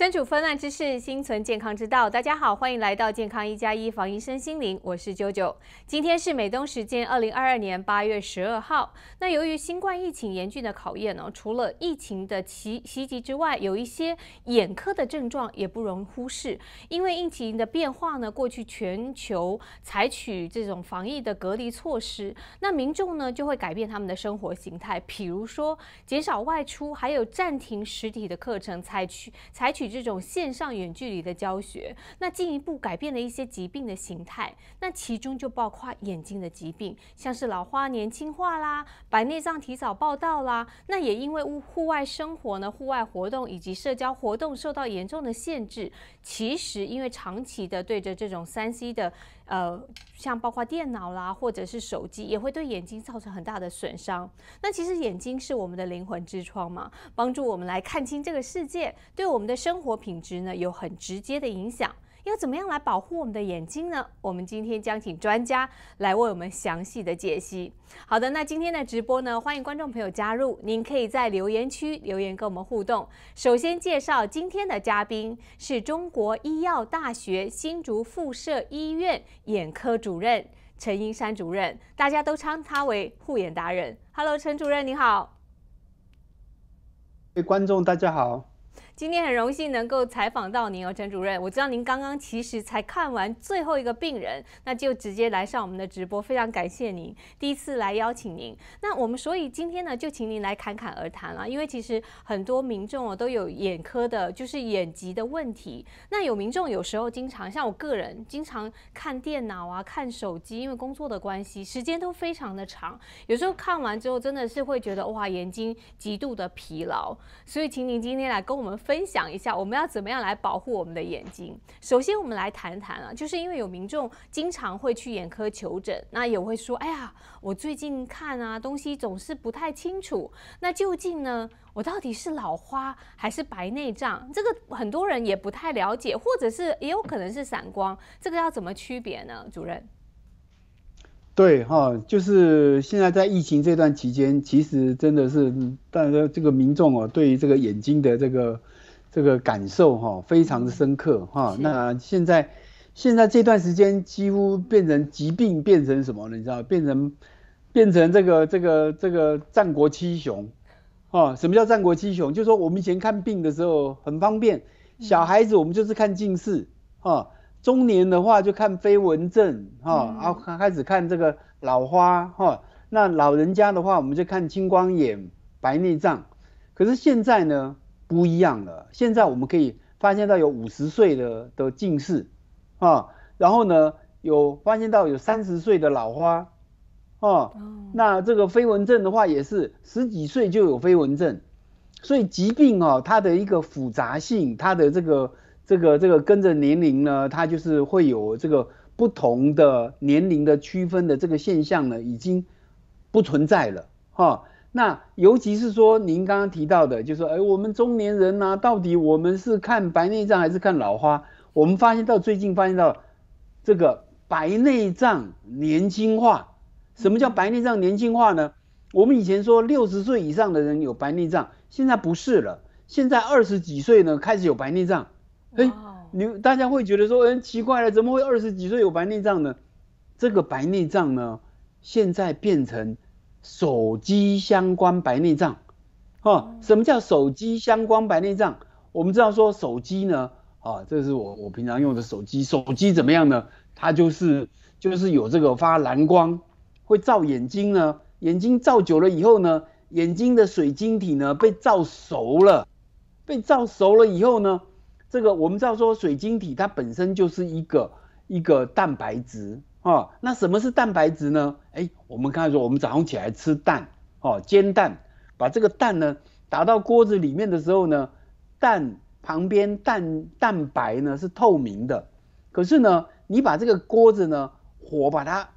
身处纷乱之事，心存健康之道。大家好，欢迎来到健康一加一防疫身心灵，我是九九。今天是美东时间二零二二年八月十二号。那由于新冠疫情严峻的考验呢，除了疫情的袭袭击之外，有一些眼科的症状也不容忽视。因为疫情的变化呢，过去全球采取这种防疫的隔离措施，那民众呢就会改变他们的生活形态，比如说减少外出，还有暂停实体的课程，采取采取。这种线上远距离的教学，那进一步改变了一些疾病的形态，那其中就包括眼睛的疾病，像是老花年轻化啦，白内障提早报道啦，那也因为屋户外生活呢、户外活动以及社交活动受到严重的限制，其实因为长期的对着这种三 C 的。呃，像包括电脑啦，或者是手机，也会对眼睛造成很大的损伤。那其实眼睛是我们的灵魂之窗嘛，帮助我们来看清这个世界，对我们的生活品质呢，有很直接的影响。要怎么样来保护我们的眼睛呢？我们今天将请专家来为我们详细的解析。好的，那今天的直播呢，欢迎观众朋友加入，您可以在留言区留言跟我们互动。首先介绍今天的嘉宾是中国医药大学新竹附设医院眼科主任陈英山主任，大家都称他为护眼达人。Hello，陈主任你好。各位观众大家好。今天很荣幸能够采访到您哦，陈主任。我知道您刚刚其实才看完最后一个病人，那就直接来上我们的直播，非常感谢您第一次来邀请您。那我们所以今天呢，就请您来侃侃而谈了，因为其实很多民众哦都有眼科的，就是眼疾的问题。那有民众有时候经常像我个人经常看电脑啊、看手机，因为工作的关系，时间都非常的长。有时候看完之后，真的是会觉得哇，眼睛极度的疲劳。所以，请您今天来跟我们。分享一下，我们要怎么样来保护我们的眼睛？首先，我们来谈谈啊，就是因为有民众经常会去眼科求诊，那也会说，哎呀，我最近看啊东西总是不太清楚。那究竟呢，我到底是老花还是白内障？这个很多人也不太了解，或者是也有可能是散光，这个要怎么区别呢？主任，对哈，就是现在在疫情这段期间，其实真的是，大家这个民众哦，对于这个眼睛的这个。这个感受哈，非常的深刻哈。那现在，现在这段时间几乎变成疾病变成什么了？你知道，变成变成这个这个这个战国七雄哦，什么叫战国七雄？就是说我们以前看病的时候很方便，小孩子我们就是看近视哦。中年的话就看飞蚊症啊，然后开始看这个老花哈。那老人家的话，我们就看青光眼、白内障。可是现在呢？不一样了。现在我们可以发现到有五十岁的的近视啊，然后呢有发现到有三十岁的老花哦。那这个飞蚊症的话也是十几岁就有飞蚊症，所以疾病哦它的一个复杂性，它的这个这个这个跟着年龄呢，它就是会有这个不同的年龄的区分的这个现象呢，已经不存在了哈。那尤其是说，您刚刚提到的，就说，哎，我们中年人呢，到底我们是看白内障还是看老花？我们发现到最近发现到，这个白内障年轻化。什么叫白内障年轻化呢？我们以前说六十岁以上的人有白内障，现在不是了。现在二十几岁呢开始有白内障。哎，你大家会觉得说，嗯，奇怪了，怎么会二十几岁有白内障呢？这个白内障呢，现在变成。手机相关白内障，哈，什么叫手机相关白内障？我们知道说手机呢，啊，这是我我平常用的手机，手机怎么样呢？它就是就是有这个发蓝光，会照眼睛呢，眼睛照久了以后呢，眼睛的水晶体呢被照熟了，被照熟了以后呢，这个我们知道说水晶体它本身就是一个一个蛋白质。哦，那什么是蛋白质呢？哎，我们刚才说，我们早上起来吃蛋，哦，煎蛋，把这个蛋呢打到锅子里面的时候呢，蛋旁边蛋蛋白呢是透明的，可是呢，你把这个锅子呢火把它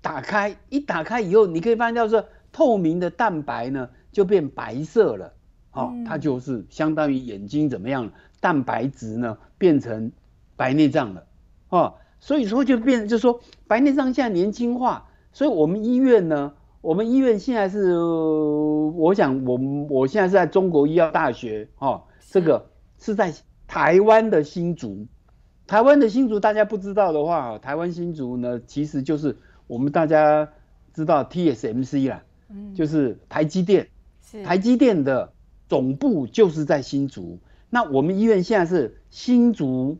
打开，一打开以后，你可以发现叫做透明的蛋白呢就变白色了，哦，它就是相当于眼睛怎么样，蛋白质呢变成白内障了，哦。所以说就变，就是说白障上在年轻化，所以我们医院呢，我们医院现在是，我想我我现在是在中国医药大学，哈，这个是在台湾的新竹，台湾的新竹大家不知道的话，台湾新竹呢其实就是我们大家知道 TSMC 啦，嗯，就是台积电，是台积电的总部就是在新竹，那我们医院现在是新竹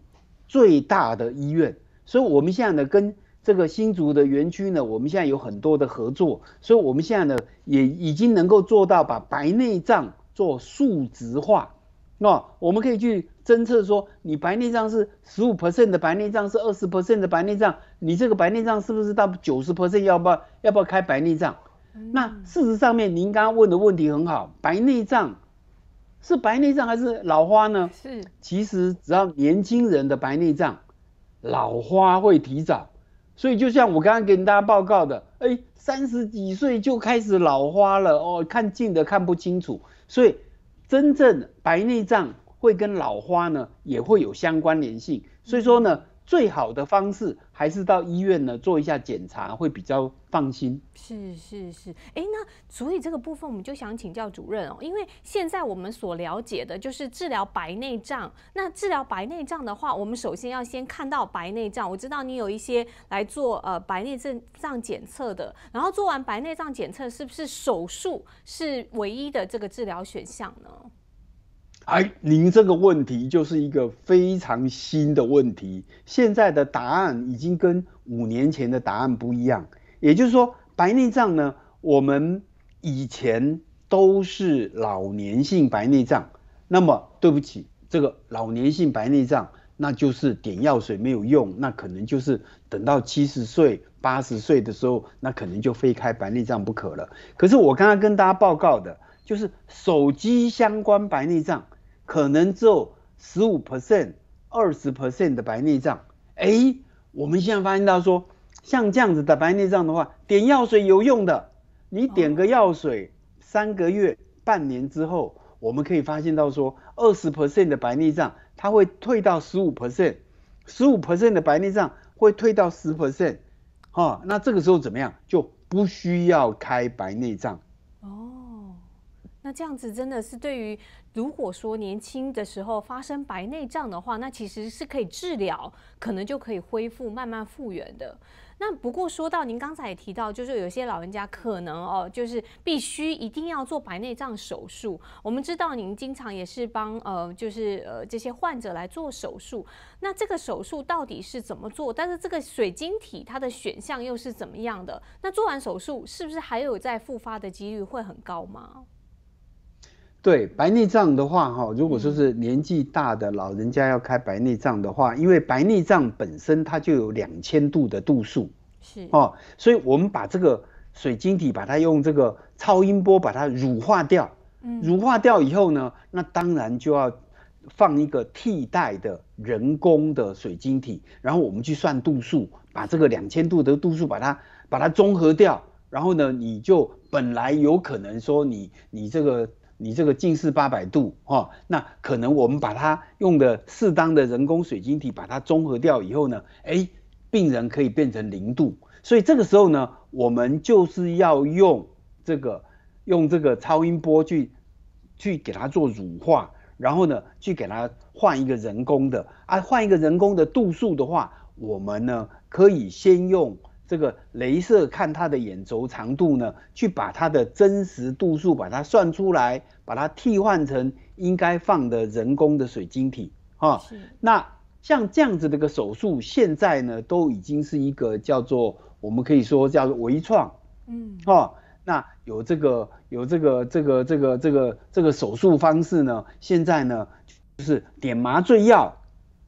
最大的医院。所以我们现在呢，跟这个新竹的园区呢，我们现在有很多的合作。所以我们现在呢，也已经能够做到把白内障做数值化。那我们可以去侦测说，你白内障是十五 percent 的白内障，是二十 percent 的白内障，你这个白内障是不是到九十 percent，要不要要不要开白内障？那事实上面，您刚刚问的问题很好，白内障是白内障还是老花呢？是。其实只要年轻人的白内障。老花会提早，所以就像我刚刚跟大家报告的，哎，三十几岁就开始老花了哦，看近的看不清楚，所以真正白内障会跟老花呢也会有相关联性，所以说呢。最好的方式还是到医院呢做一下检查，会比较放心。是是是，哎，那所以这个部分我们就想请教主任哦，因为现在我们所了解的就是治疗白内障。那治疗白内障的话，我们首先要先看到白内障。我知道你有一些来做呃白内障检测的，然后做完白内障检测，是不是手术是唯一的这个治疗选项呢？哎，您这个问题就是一个非常新的问题。现在的答案已经跟五年前的答案不一样。也就是说，白内障呢，我们以前都是老年性白内障。那么，对不起，这个老年性白内障，那就是点药水没有用，那可能就是等到七十岁、八十岁的时候，那可能就非开白内障不可了。可是我刚刚跟大家报告的，就是手机相关白内障。可能只有十五 percent、二十 percent 的白内障。哎，我们现在发现到说，像这样子的白内障的话，点药水有用的。你点个药水，三个月、半年之后，我们可以发现到说，二十 percent 的白内障，它会退到十五 percent，十五 percent 的白内障会退到十 percent，哈，那这个时候怎么样？就不需要开白内障。那这样子真的是对于，如果说年轻的时候发生白内障的话，那其实是可以治疗，可能就可以恢复，慢慢复原的。那不过说到您刚才也提到，就是有些老人家可能哦，就是必须一定要做白内障手术。我们知道您经常也是帮呃，就是呃这些患者来做手术。那这个手术到底是怎么做？但是这个水晶体它的选项又是怎么样的？那做完手术是不是还有再复发的几率会很高吗？对白内障的话，哈，如果说是年纪大的老人家要开白内障的话，因为白内障本身它就有两千度的度数，是哦，所以我们把这个水晶体把它用这个超音波把它乳化掉，嗯，乳化掉以后呢，那当然就要放一个替代的人工的水晶体，然后我们去算度数，把这个两千度的度数把它把它综合掉，然后呢，你就本来有可能说你你这个。你这个近视八百度，哈，那可能我们把它用的适当的人工水晶体把它综合掉以后呢，哎，病人可以变成零度。所以这个时候呢，我们就是要用这个用这个超音波去去给它做乳化，然后呢，去给它换一个人工的，啊，换一个人工的度数的话，我们呢可以先用。这个镭射看它的眼轴长度呢，去把它的真实度数把它算出来，把它替换成应该放的人工的水晶体啊。那像这样子一个手术，现在呢都已经是一个叫做我们可以说叫做微创，嗯，哈。那有这个有这个这个这个这个这个手术方式呢，现在呢就是点麻醉药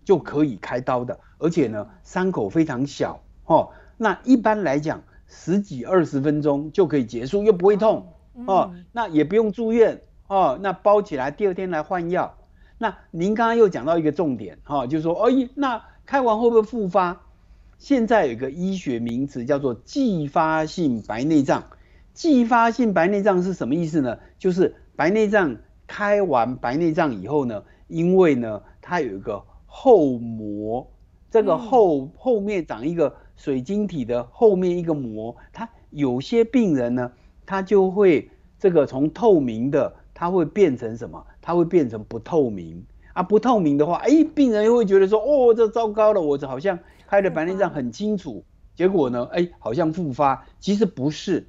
就可以开刀的，而且呢伤口非常小，哈。那一般来讲，十几二十分钟就可以结束，又不会痛哦，那也不用住院哦，那包起来，第二天来换药。那您刚刚又讲到一个重点哈，就是说哦那开完会不会复发？现在有一个医学名词叫做继发性白内障。继发性白内障是什么意思呢？就是白内障开完白内障以后呢，因为呢它有一个后膜，这个后后面长一个。水晶体的后面一个膜，它有些病人呢，他就会这个从透明的，它会变成什么？它会变成不透明啊！不透明的话，哎，病人又会觉得说，哦，这糟糕了，我好像开的白内障很清楚，结果呢，哎，好像复发，其实不是，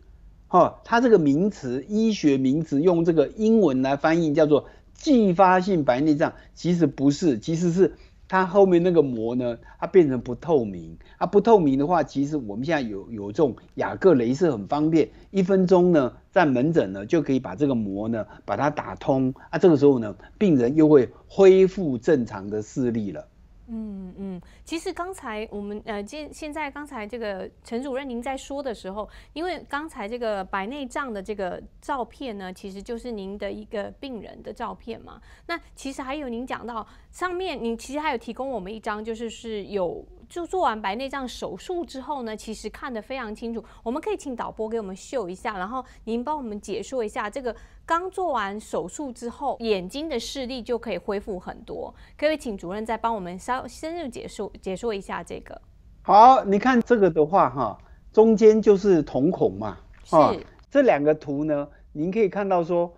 哈，它这个名词，医学名词，用这个英文来翻译叫做继发性白内障，其实不是，其实是。它后面那个膜呢，它变成不透明。它不透明的话，其实我们现在有有这种雅各镭射很方便，一分钟呢，在门诊呢就可以把这个膜呢把它打通。啊，这个时候呢，病人又会恢复正常的视力了。嗯嗯，其实刚才我们呃，现现在刚才这个陈主任您在说的时候，因为刚才这个白内障的这个照片呢，其实就是您的一个病人的照片嘛。那其实还有您讲到上面，您其实还有提供我们一张，就是是有。就做完白内障手术之后呢，其实看得非常清楚。我们可以请导播给我们秀一下，然后您帮我们解说一下这个刚做完手术之后眼睛的视力就可以恢复很多。可以请主任再帮我们稍深入解说解说一下这个。好，你看这个的话哈，中间就是瞳孔嘛，是这两个图呢，您可以看到说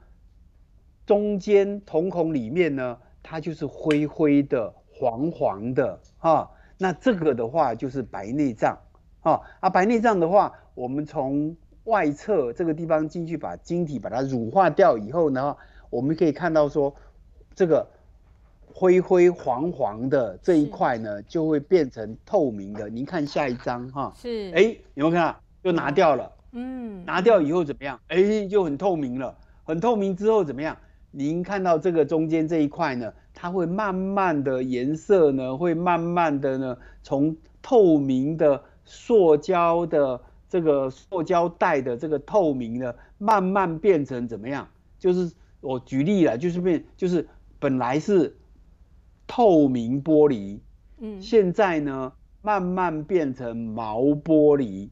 中间瞳孔里面呢，它就是灰灰的、黄黄的啊。那这个的话就是白内障，哦，啊，白内障的话，我们从外侧这个地方进去，把晶体把它乳化掉以后呢，我们可以看到说，这个灰灰黄黄的这一块呢，就会变成透明的。您看下一张哈，是，哎，有没有看到？就拿掉了，嗯，拿掉以后怎么样？哎，就很透明了。很透明之后怎么样？您看到这个中间这一块呢？它会慢慢的颜色呢，会慢慢的呢，从透明的塑胶的这个塑胶袋的这个透明的，慢慢变成怎么样？就是我举例了，就是变，就是本来是透明玻璃，嗯，现在呢，慢慢变成毛玻璃，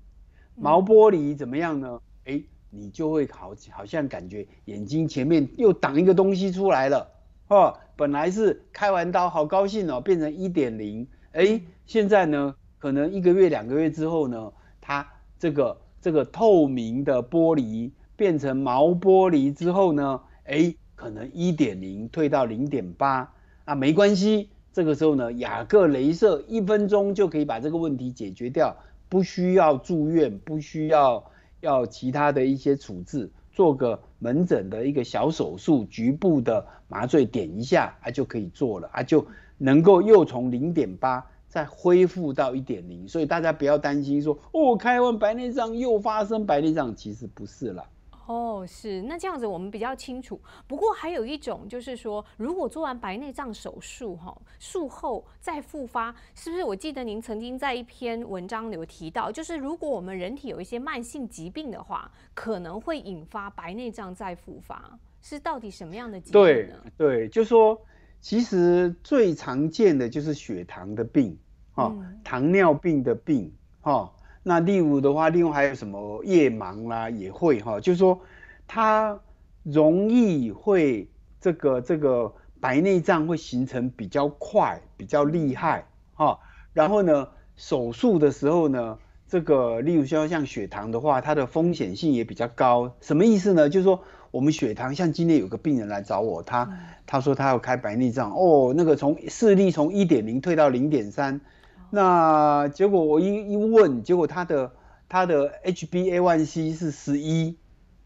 毛玻璃怎么样呢？哎，你就会好好像感觉眼睛前面又挡一个东西出来了。哦，本来是开完刀好高兴哦，变成一点零，哎，现在呢，可能一个月两个月之后呢，它这个这个透明的玻璃变成毛玻璃之后呢，哎，可能一点零退到零点八，啊，没关系，这个时候呢，雅各镭射一分钟就可以把这个问题解决掉，不需要住院，不需要要其他的一些处置，做个。门诊的一个小手术，局部的麻醉点一下，啊就可以做了，啊就能够又从零点八再恢复到一点零，所以大家不要担心说，哦，开完白内障又发生白内障，其实不是了。哦，是那这样子，我们比较清楚。不过还有一种，就是说，如果做完白内障手术，哈，术后再复发，是不是？我记得您曾经在一篇文章有提到，就是如果我们人体有一些慢性疾病的话，可能会引发白内障再复发。是到底什么样的疾病呢？对，对，就说其实最常见的就是血糖的病，哈，糖尿病的病，哈。那例如的话，另外还有什么夜盲啦，也会哈，就是说他容易会这个这个白内障会形成比较快，比较厉害哈。然后呢，手术的时候呢，这个例如说像血糖的话，它的风险性也比较高。什么意思呢？就是说我们血糖像今天有个病人来找我，他他说他要开白内障哦，那个从视力从一点零退到零点三。那结果我一一问，结果他的他的 HbA1c 是十一，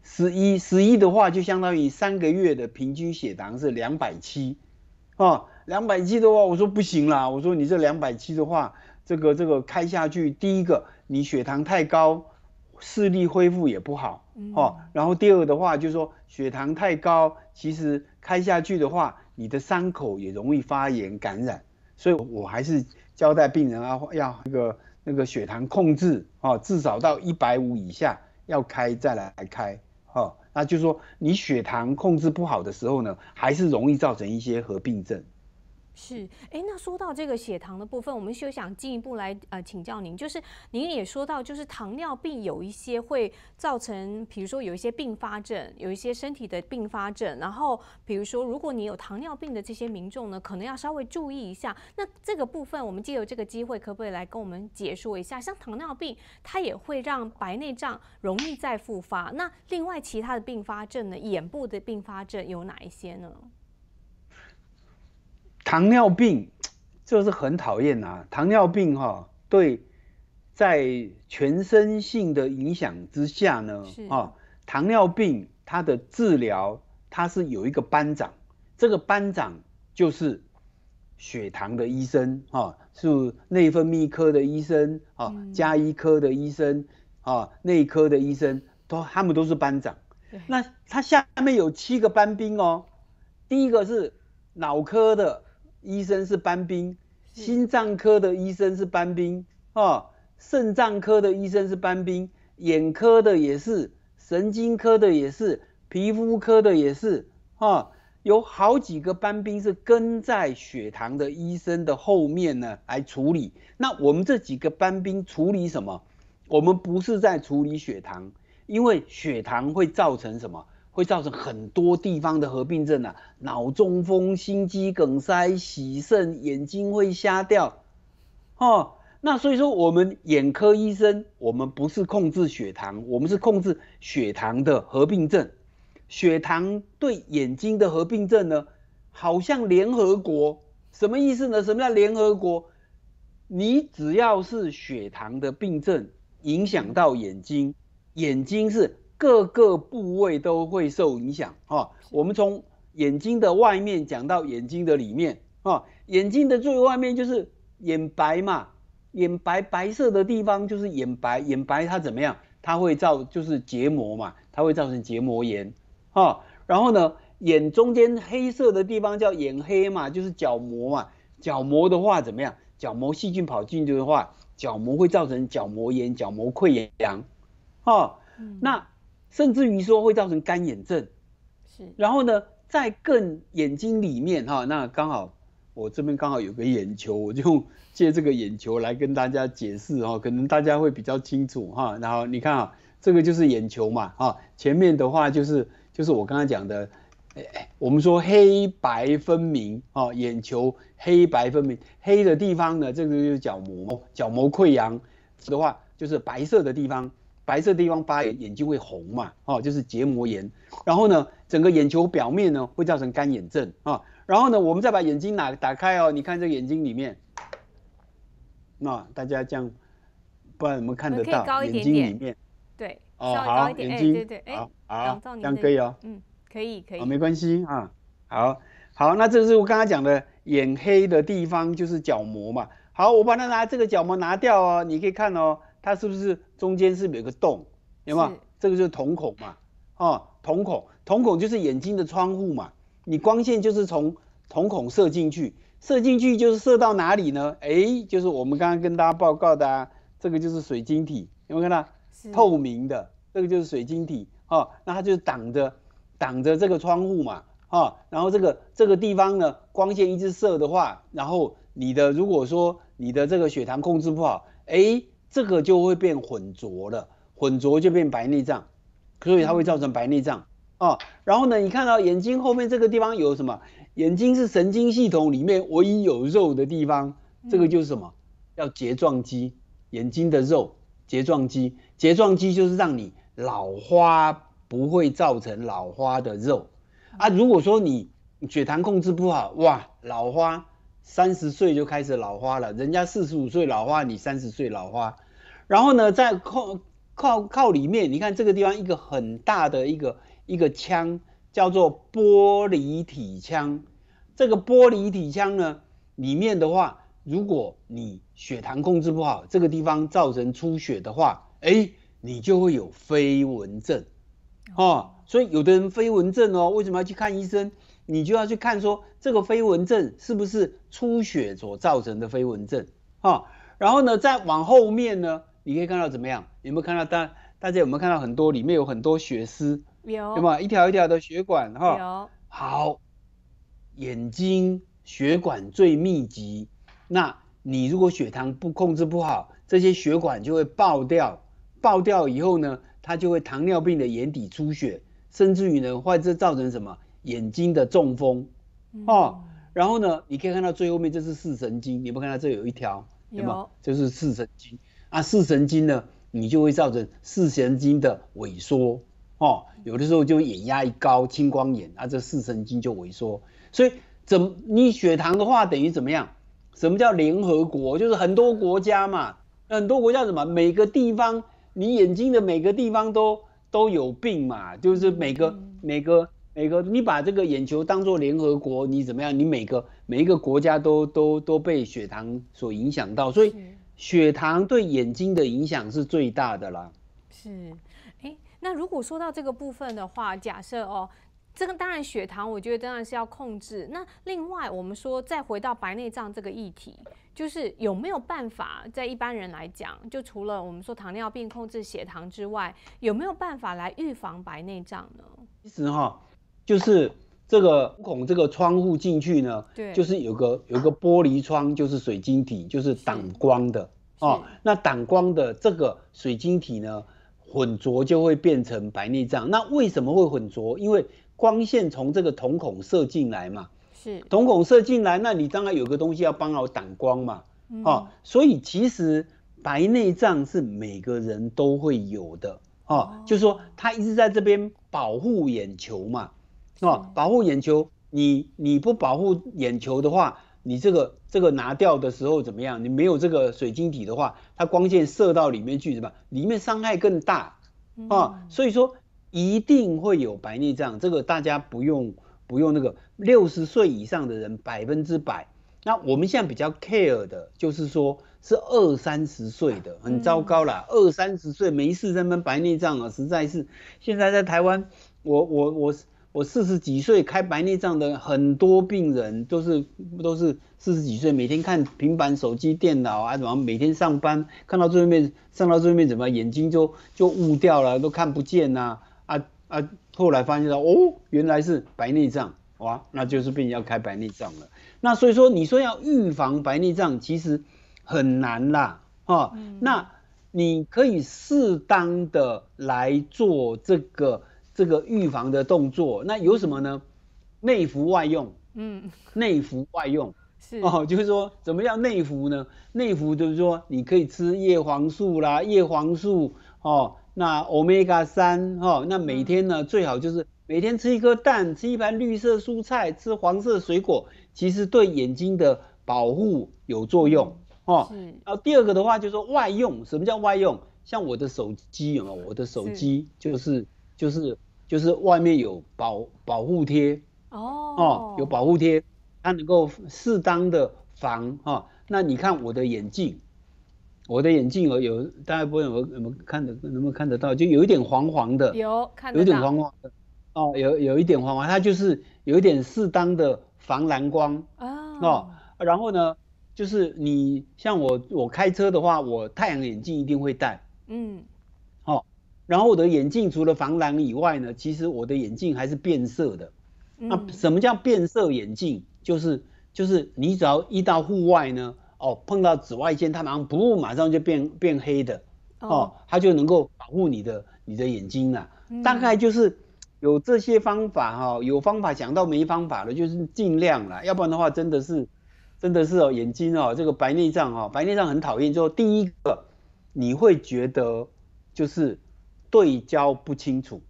十一十一的话，就相当于三个月的平均血糖是两百七，哦，两百七的话，我说不行啦，我说你这两百七的话，这个这个开下去，第一个你血糖太高，视力恢复也不好，哦，然后第二的话就是说血糖太高，其实开下去的话，你的伤口也容易发炎感染，所以我还是。交代病人啊，要那个那个血糖控制哦，至少到一百五以下，要开再来开哦。那就说你血糖控制不好的时候呢，还是容易造成一些合并症。是，哎，那说到这个血糖的部分，我们休想进一步来呃请教您，就是您也说到，就是糖尿病有一些会造成，比如说有一些并发症，有一些身体的并发症，然后比如说如果你有糖尿病的这些民众呢，可能要稍微注意一下。那这个部分，我们借由这个机会，可不可以来跟我们解说一下？像糖尿病，它也会让白内障容易再复发。那另外其他的并发症呢，眼部的并发症有哪一些呢？糖尿病就 是很讨厌啊！糖尿病哈，对，在全身性的影响之下呢，啊，糖尿病它的治疗它是有一个班长，这个班长就是血糖的医生哈，是内分泌科的医生啊，加医科的医生啊，内科的医生，都他们都是班长。那他下面有七个班兵哦，第一个是脑科的。医生是班兵，心脏科的医生是班兵，哦，肾脏科的医生是班兵，眼科的也是，神经科的也是，皮肤科的也是，哦，有好几个班兵是跟在血糖的医生的后面呢来处理。那我们这几个班兵处理什么？我们不是在处理血糖，因为血糖会造成什么？会造成很多地方的合并症啊，脑中风、心肌梗塞、洗肾、眼睛会瞎掉，哦，那所以说我们眼科医生，我们不是控制血糖，我们是控制血糖的合并症，血糖对眼睛的合并症呢，好像联合国，什么意思呢？什么叫联合国？你只要是血糖的病症影响到眼睛，眼睛是。各个部位都会受影响哦。我们从眼睛的外面讲到眼睛的里面哦，眼睛的最外面就是眼白嘛，眼白白色的地方就是眼白，眼白它怎么样？它会造就是结膜嘛，它会造成结膜炎哦。然后呢，眼中间黑色的地方叫眼黑嘛，就是角膜嘛。角膜的话怎么样？角膜细菌跑进去的话，角膜会造成角膜炎、角膜溃疡哦。那甚至于说会造成干眼症，是。然后呢，在更眼睛里面哈，那刚好我这边刚好有个眼球，我就借这个眼球来跟大家解释哈，可能大家会比较清楚哈。然后你看啊，这个就是眼球嘛哈，前面的话就是就是我刚才讲的，诶诶，我们说黑白分明啊，眼球黑白分明，黑的地方呢，这个就是角膜，角膜溃疡的话就是白色的地方。白色地方发炎，眼睛会红嘛？哦，就是结膜炎。然后呢，整个眼球表面呢会造成干眼症啊。然后呢，我们再把眼睛拿打开哦，你看这眼睛里面，那大家这样，不然我们看得到眼睛里面。对，哦好，眼睛对对，哎好，这样可以哦。嗯，可以可以。哦、没关系啊，好好，那这是我刚刚讲的眼黑的地方就是角膜嘛。好，我把它拿这个角膜拿掉哦，你可以看哦。它是不是中间是有个洞？有没有？这个就是瞳孔嘛，哦，瞳孔，瞳孔就是眼睛的窗户嘛。你光线就是从瞳孔射进去，射进去就是射到哪里呢？哎，就是我们刚刚跟大家报告的，啊，这个就是水晶体，有没有看到？透明的，这个就是水晶体，哦，那它就挡着，挡着这个窗户嘛，哦，然后这个这个地方呢，光线一直射的话，然后你的如果说你的这个血糖控制不好，哎。这个就会变混浊了，混浊就变白内障，所以它会造成白内障啊。然后呢，你看到眼睛后面这个地方有什么？眼睛是神经系统里面唯一有肉的地方，这个就是什么？要睫状肌，眼睛的肉，睫状肌，睫状肌就是让你老花不会造成老花的肉啊。如果说你血糖控制不好，哇，老花三十岁就开始老花了，人家四十五岁老花，你三十岁老花。然后呢，在靠靠靠里面，你看这个地方一个很大的一个一个腔，叫做玻璃体腔。这个玻璃体腔呢，里面的话，如果你血糖控制不好，这个地方造成出血的话，哎，你就会有飞蚊症哦，所以有的人飞蚊症哦，为什么要去看医生？你就要去看说这个飞蚊症是不是出血所造成的飞蚊症哦，然后呢，再往后面呢？你可以看到怎么样？有没有看到大？大家有没有看到很多？里面有很多血丝，有对吗？一条一条的血管，哈，有好，眼睛血管最密集。那你如果血糖不控制不好，这些血管就会爆掉。爆掉以后呢，它就会糖尿病的眼底出血，甚至于呢，坏之造成什么眼睛的中风，哦。然后呢，你可以看到最后面这是视神经，你有看到这有一条，有这是视神经。啊，视神经呢，你就会造成视神经的萎缩哦。有的时候就眼压一高，青光眼，啊，这视神经就萎缩。所以，怎你血糖的话，等于怎么样？什么叫联合国？就是很多国家嘛，很多国家什么？每个地方，你眼睛的每个地方都都有病嘛。就是每个、每个、每个，你把这个眼球当做联合国，你怎么样？你每个每一个国家都都都被血糖所影响到，所以。血糖对眼睛的影响是最大的啦。是，哎，那如果说到这个部分的话，假设哦，这个当然血糖，我觉得当然是要控制。那另外，我们说再回到白内障这个议题，就是有没有办法在一般人来讲，就除了我们说糖尿病控制血糖之外，有没有办法来预防白内障呢？其实哈，就是。这个孔，这个窗户进去呢，对，就是有个有个玻璃窗，就是水晶体，就是挡光的啊。那挡光的这个水晶体呢，混浊就会变成白内障。那为什么会混浊？因为光线从这个瞳孔射进来嘛，是瞳孔射进来，那你当然有个东西要帮我挡光嘛，啊，所以其实白内障是每个人都会有的啊，就是说它一直在这边保护眼球嘛。哦，保护眼球，你你不保护眼球的话，你这个这个拿掉的时候怎么样？你没有这个水晶体的话，它光线射到里面去，什么里面伤害更大啊，所以说一定会有白内障。这个大家不用不用那个六十岁以上的人百分之百。那我们现在比较 care 的就是说，是二三十岁的很糟糕啦。二三十岁没事怎们白内障啊？实在是现在在台湾，我我我。我四十几岁开白内障的很多病人都是，都是四十几岁，每天看平板、手机、电脑啊，怎么每天上班看到最后面，上到最后面怎么眼睛就就雾掉了，都看不见呐！啊啊！后来发现到哦，原来是白内障哇，那就是病人要开白内障了。那所以说，你说要预防白内障其实很难啦，哦，那你可以适当的来做这个。这个预防的动作，那有什么呢？内服外用，嗯，内服外用 是哦，就是说，怎么叫内服呢？内服就是说，你可以吃叶黄素啦，叶黄素哦，那欧米伽三哦，那每天呢最好就是每天吃一颗蛋，吃一盘绿色蔬菜，吃黄色水果，其实对眼睛的保护有作用哦。是。然后第二个的话就是说外用，什么叫外用？像我的手机有吗？我的手机就是。就是就是外面有保保护贴哦哦，有保护贴，它能够适当的防哦。那你看我的眼镜，我的眼镜有有，大家不知道有没有看的，能不能看得到？就有一点黄黄的，有，有点黄黄的哦，有有一点黄黄，它就是有一点适当的防蓝光啊哦。然后呢，就是你像我我开车的话，我太阳眼镜一定会戴，嗯。然后我的眼镜除了防蓝以外呢，其实我的眼镜还是变色的。那什么叫变色眼镜？就是就是你只要一到户外呢，哦，碰到紫外线，它马上不马上就变变黑的，哦，它就能够保护你的你的眼睛了。大概就是有这些方法哈，有方法想到没方法了，就是尽量啦，要不然的话真的是真的是哦，眼睛哦，这个白内障哦，白内障很讨厌，就第一个你会觉得就是。对焦不清楚，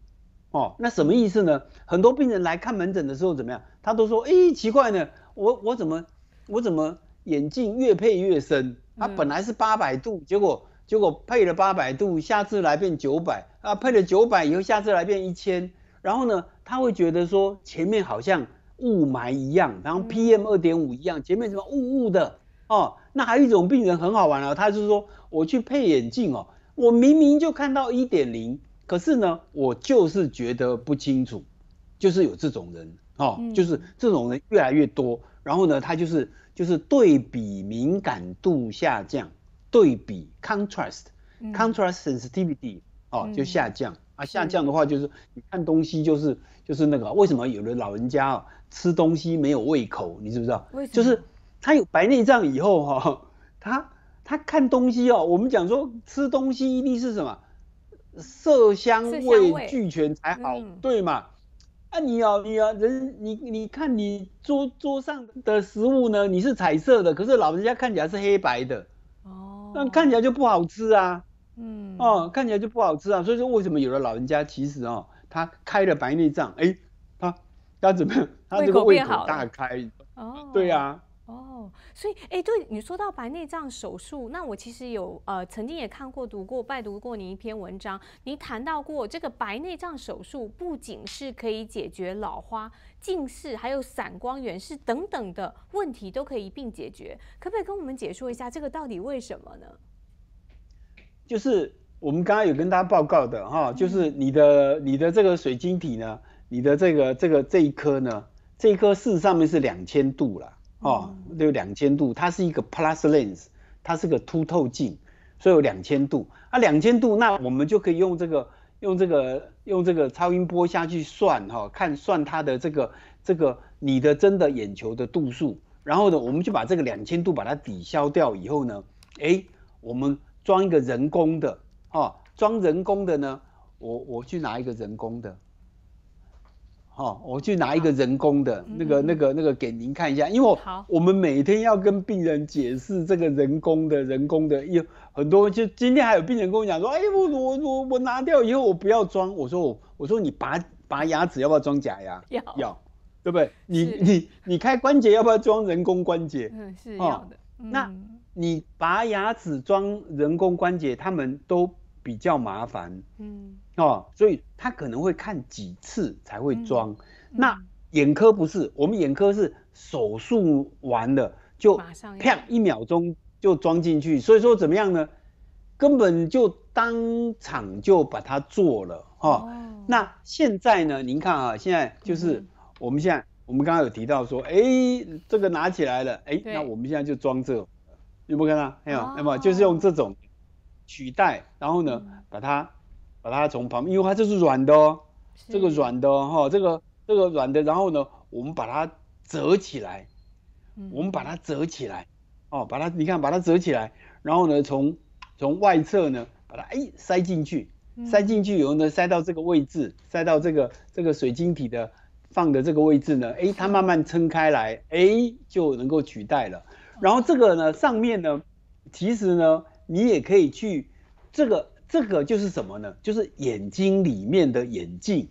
哦，那什么意思呢？很多病人来看门诊的时候怎么样？他都说，哎，奇怪呢，我我怎么我怎么眼镜越配越深？他本来是八百度，结果结果配了八百度，下次来变九百，啊，配了九百，以后，下次来变一千，然后呢，他会觉得说前面好像雾霾一样，然后 PM 二点五一样，前面怎么雾雾的？哦，那还有一种病人很好玩哦，他是说我去配眼镜哦。我明明就看到一点零，可是呢，我就是觉得不清楚，就是有这种人哦，就是这种人越来越多，然后呢，他就是就是对比敏感度下降，对比 contrast contrast sensitivity 哦就下降啊，下降的话就是你看东西就是就是那个为什么有的老人家哦吃东西没有胃口，你知不知道？就是他有白内障以后哈，他。他看东西哦，我们讲说吃东西一定是什么色香味俱全才好，对嘛？那你哦，你啊人，你你看你桌桌上的食物呢，你是彩色的，可是老人家看起来是黑白的哦，那看起来就不好吃啊，嗯，哦看起来就不好吃啊，所以说为什么有的老人家其实哦，他开了白内障，哎，他他怎么样？这个胃口大开，哦，对呀。哦，所以哎，对你说到白内障手术，那我其实有呃曾经也看过、读过、拜读过您一篇文章，您谈到过这个白内障手术不仅是可以解决老花、近视，还有散光、远视等等的问题，都可以一并解决。可不可以跟我们解说一下这个到底为什么呢？就是我们刚刚有跟大家报告的哈，就是你的你的这个水晶体呢，你的这个这个这一颗呢，这一颗事实上面是两千度了。哦，有两千度，它是一个 plus lens，它是个凸透镜，所以有两千度。啊，两千度，那我们就可以用这个，用这个，用这个超音波下去算哈，看算它的这个这个你的真的眼球的度数。然后呢，我们就把这个两千度把它抵消掉以后呢，哎，我们装一个人工的，哦，装人工的呢，我我去拿一个人工的。好，我去拿一个人工的那个、那个、那个给您看一下，因为我我们每天要跟病人解释这个人工的、人工的，有很多，就今天还有病人跟我讲说，哎我我我我拿掉以后我不要装，我说我我说你拔拔牙齿要不要装假牙？要要，对不对？你你你开关节要不要装人工关节？嗯，是要的。那你拔牙齿装人工关节，他们都比较麻烦。嗯。哦，所以他可能会看几次才会装。那眼科不是，我们眼科是手术完了就马上啪一秒钟就装进去，所以说怎么样呢？根本就当场就把它做了哈。那现在呢？您看啊，现在就是我们现在我们刚刚有提到说，哎，这个拿起来了，哎，那我们现在就装这個，有不看到？没有那么就是用这种取代，然后呢把它。把它从旁边，因为它这是软的，哦，这个软的哈，这个这个软的，然后呢，我们把它折起来，我们把它折起来，哦，把它你看把它折起来，然后呢，从从外侧呢，把它哎塞进去，塞进去以后呢，塞到这个位置，塞到这个这个水晶体的放的这个位置呢，哎，它慢慢撑开来，哎，就能够取代了。然后这个呢，上面呢，其实呢，你也可以去这个。这个就是什么呢？就是眼睛里面的眼镜，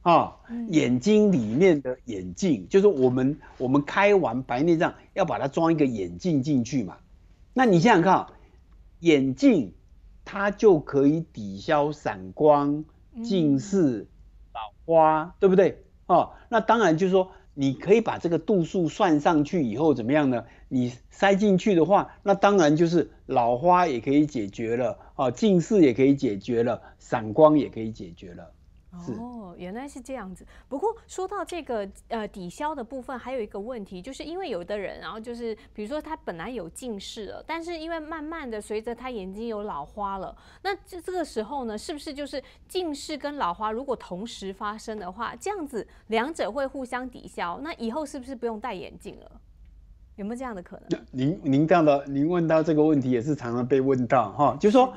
啊，眼睛里面的眼镜，就是我们我们开完白内障要把它装一个眼镜进去嘛。那你想想看，眼镜它就可以抵消散光、近视、老花，对不对？哦，那当然就是说。你可以把这个度数算上去以后怎么样呢？你塞进去的话，那当然就是老花也可以解决了啊，近视也可以解决了，散光也可以解决了。哦，原来是这样子。不过说到这个呃抵消的部分，还有一个问题，就是因为有的人，然后就是比如说他本来有近视了，但是因为慢慢的随着他眼睛有老花了，那这这个时候呢，是不是就是近视跟老花如果同时发生的话，这样子两者会互相抵消，那以后是不是不用戴眼镜了？有没有这样的可能？您您这样的您问到这个问题也是常常被问到哈，就是说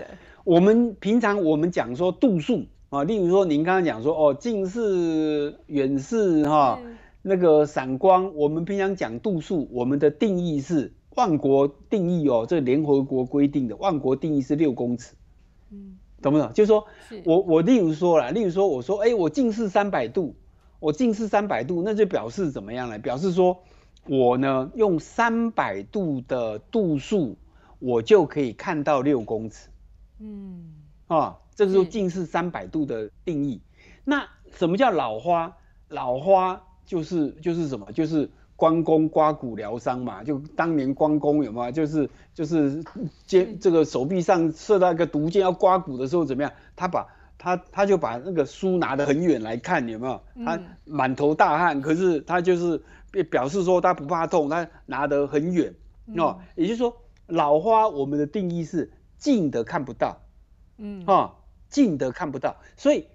我们平常我们讲说度数。啊，例如说，您刚刚讲说，哦，近视、远视，哈，那个散光，我们平常讲度数，我们的定义是万国定义哦，这联合国规定的万国定义是六公尺，懂不懂？就是说我我例如说了，例如说我说，哎，我近视三百度，我近视三百度，那就表示怎么样呢？表示说我呢用三百度的度数，我就可以看到六公尺，嗯。啊，这是候近视三百度的定义。那什么叫老花？老花就是就是什么？就是关公刮骨疗伤嘛。就当年关公有没有？就是就是肩这个手臂上射到一个毒箭，要刮骨的时候怎么样？他把他他就把那个书拿得很远来看，有没有？他满头大汗，可是他就是表示说他不怕痛，他拿得很远。哦。也就是说老花我们的定义是近的看不到。嗯，哈，近的看不到，所以，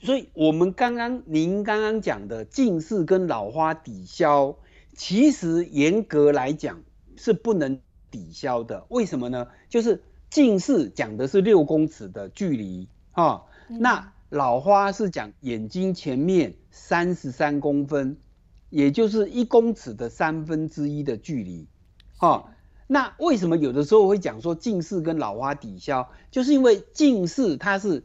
所以我们刚刚您刚刚讲的近视跟老花抵消，其实严格来讲是不能抵消的。为什么呢？就是近视讲的是六公尺的距离，哈，那老花是讲眼睛前面三十三公分，也就是一公尺的三分之一的距离，哈。那为什么有的时候会讲说近视跟老花抵消？就是因为近视它是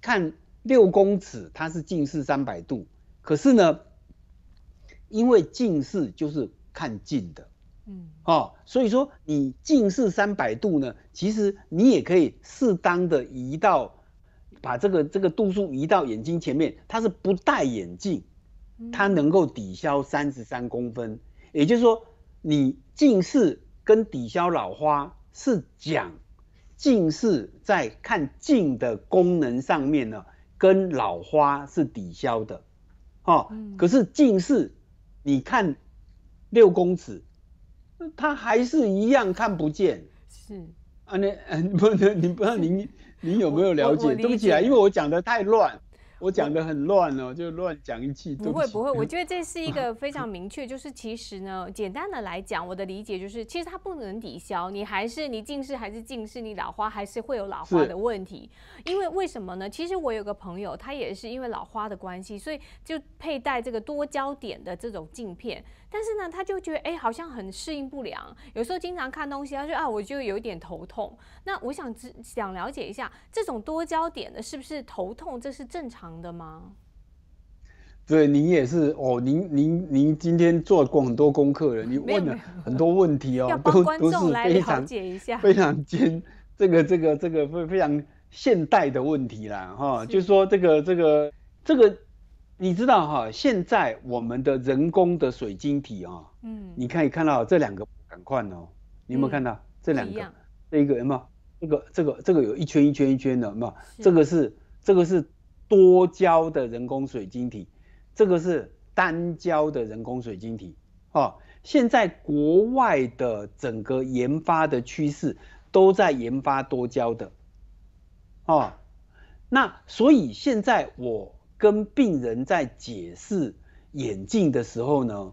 看六公尺，它是近视三百度。可是呢，因为近视就是看近的，嗯，哦，所以说你近视三百度呢，其实你也可以适当的移到把这个这个度数移到眼睛前面，它是不戴眼镜，它能够抵消三十三公分。也就是说，你近视。跟抵消老花是讲近视在看近的功能上面呢，跟老花是抵消的，哦，可是近视你看六公尺，它还是一样看不见，是啊，你 不，你不知道您 您有没有了解？对不起啊，因为我讲的太乱。我讲的很乱哦，就乱讲一气。不会不会，我 觉得这是一个非常 明确，就是其实呢，简单的来讲，我的理解就是，其实它不能抵消，你还是你近视还是近视，你老花还是会有老花的问题。因为为什么呢？其实我有个朋友，他也是因为老花的关系，所以就佩戴这个多焦点的这种镜片。但是呢，他就觉得哎，好像很适应不良。有时候经常看东西，他就啊，我就有一点头痛。那我想知想了解一下，这种多焦点的，是不是头痛？这是正常的吗？对，您也是哦。您您您今天做过很多功课了，你问了很多问题哦，都都是来了解一下，非常尖，这个这个这个非非常现代的问题啦哈。就是说这个这个这个。你知道哈，现在我们的人工的水晶体啊，嗯，你可以看到这两个板块哦，你有没有看到这两个？一个什有？那个这个这个有一圈一圈一圈的，有？这个是这个是多焦的人工水晶体，这个是单焦的人工水晶体哦，现在国外的整个研发的趋势都在研发多焦的，哦，那所以现在我。跟病人在解释眼镜的时候呢，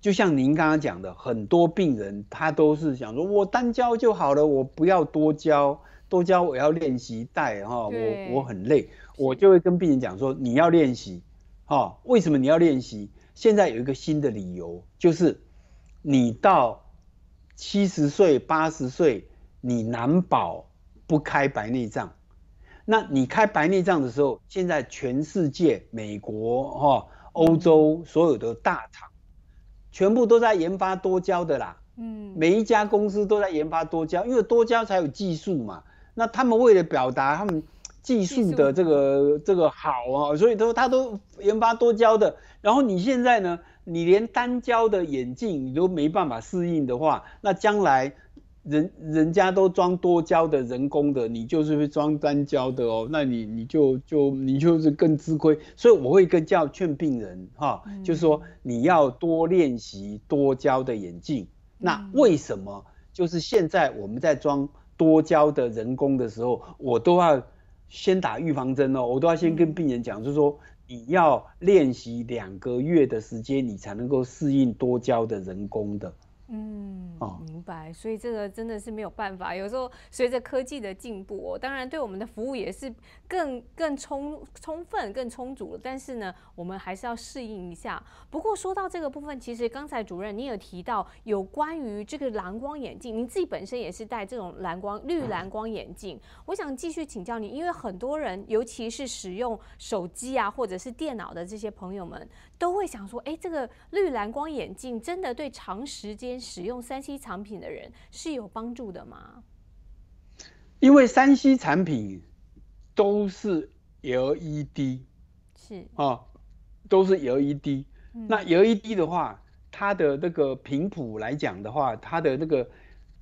就像您刚刚讲的，很多病人他都是想说，我单焦就好了，我不要多焦，多焦我要练习戴哈，我我很累，我就会跟病人讲说，你要练习，哈，为什么你要练习？现在有一个新的理由，就是你到七十岁、八十岁，你难保不开白内障。那你开白内障的时候，现在全世界，美国哈、欧洲所有的大厂，全部都在研发多焦的啦。嗯，每一家公司都在研发多焦，因为多焦才有技术嘛。那他们为了表达他们技术的这个这个好啊，所以都他都研发多焦的。然后你现在呢，你连单焦的眼镜你都没办法适应的话，那将来。人人家都装多焦的人工的，你就是会装单焦的哦，那你你就就你就是更吃亏。所以我会跟教劝病人哈，就是说你要多练习多焦的眼镜。那为什么？就是现在我们在装多焦的人工的时候，我都要先打预防针哦，我都要先跟病人讲，就是说你要练习两个月的时间，你才能够适应多焦的人工的。嗯，明白。所以这个真的是没有办法。有时候随着科技的进步，哦，当然对我们的服务也是更更充充分、更充足了。但是呢，我们还是要适应一下。不过说到这个部分，其实刚才主任你有提到有关于这个蓝光眼镜，你自己本身也是戴这种蓝光、绿蓝光眼镜。我想继续请教你，因为很多人，尤其是使用手机啊或者是电脑的这些朋友们，都会想说，哎，这个绿蓝光眼镜真的对长时间使用三 C 产品的人是有帮助的吗？因为三 C 产品都是 LED，是哦，都是 LED。那 LED 的话，它的那个频谱来讲的话，它的那个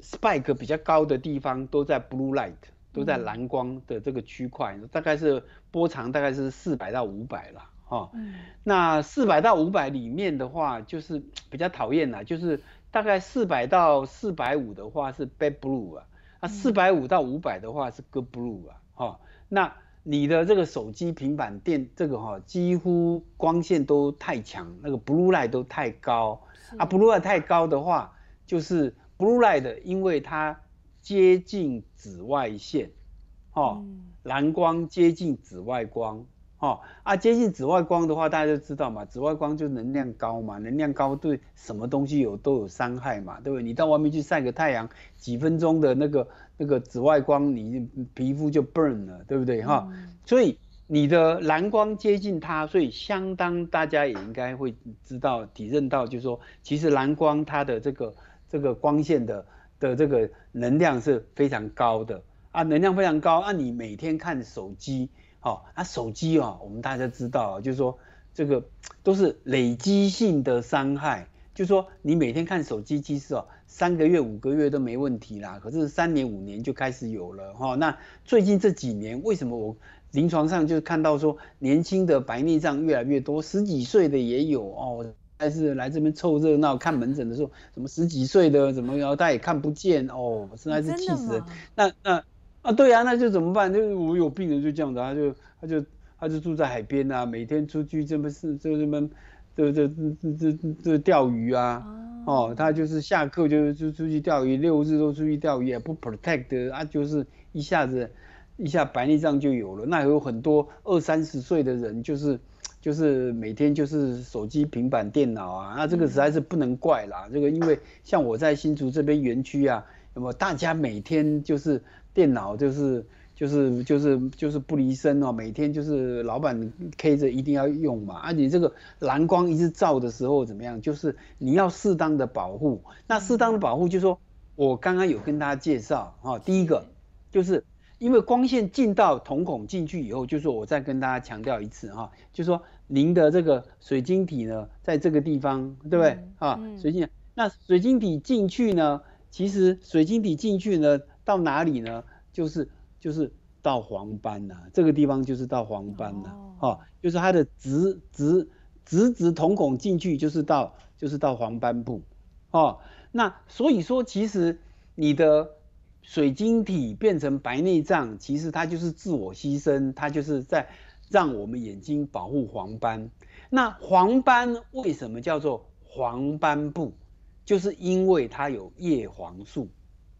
spike 比较高的地方都在 blue light，都在蓝光的这个区块，大概是波长大概是四百到五百了哦，那四百到五百里面的话，就是比较讨厌啦，就是。大概四百到四百五的话是 bad blue 啊，啊四百五到五百的话是 good blue 啊，哈，那你的这个手机、平板电这个哈，几乎光线都太强，那个 blue light 都太高啊，blue light 太高的话就是 blue light，因为它接近紫外线，哦，蓝光接近紫外光。哦，啊，接近紫外光的话，大家都知道嘛，紫外光就能量高嘛，能量高对什么东西有都有伤害嘛，对不对？你到外面去晒个太阳，几分钟的那个那个紫外光，你皮肤就 burn 了，对不对哈？所以你的蓝光接近它，所以相当大家也应该会知道、体认到，就是说，其实蓝光它的这个这个光线的的这个能量是非常高的。啊，能量非常高啊！你每天看手机，哦，啊，手机哦，我们大家知道，就是说这个都是累积性的伤害。就说你每天看手机，其实哦，三个月、五个月都没问题啦，可是三年、五年就开始有了哈。那最近这几年，为什么我临床上就看到说，年轻的白内障越来越多，十几岁的也有哦。但是来这边凑热闹看门诊的时候，什么十几岁的，怎么然后他也看不见哦，实在是气死人。那那。啊，对啊，那就怎么办？就我有病人就这样子，他就他就他就住在海边呐，每天出去这么是就这么，这这对？这这这钓鱼啊，哦，他就是下课就就出去钓鱼，六日都出去钓鱼也不 protect 啊，就是一下子一下白内障就有了。那有很多二三十岁的人，就是就是每天就是手机、平板电脑啊，那这个实在是不能怪啦。这个因为像我在新竹这边园区啊，那么大家每天就是。电脑就是就是就是就是不离身哦，每天就是老板 K 着一定要用嘛啊，你这个蓝光一直照的时候怎么样？就是你要适当的保护。那适当的保护，就是说我刚刚有跟大家介绍啊，第一个就是因为光线进到瞳孔进去以后，就说我再跟大家强调一次哈，就说您的这个水晶体呢，在这个地方，对不对啊？水晶。那水晶体进去呢，其实水晶体进去呢。到哪里呢？就是就是到黄斑呐，这个地方就是到黄斑呐，哦，就是它的直直直直瞳孔进去就是到就是到黄斑部，哦，那所以说其实你的水晶体变成白内障，其实它就是自我牺牲，它就是在让我们眼睛保护黄斑。那黄斑为什么叫做黄斑部？就是因为它有叶黄素。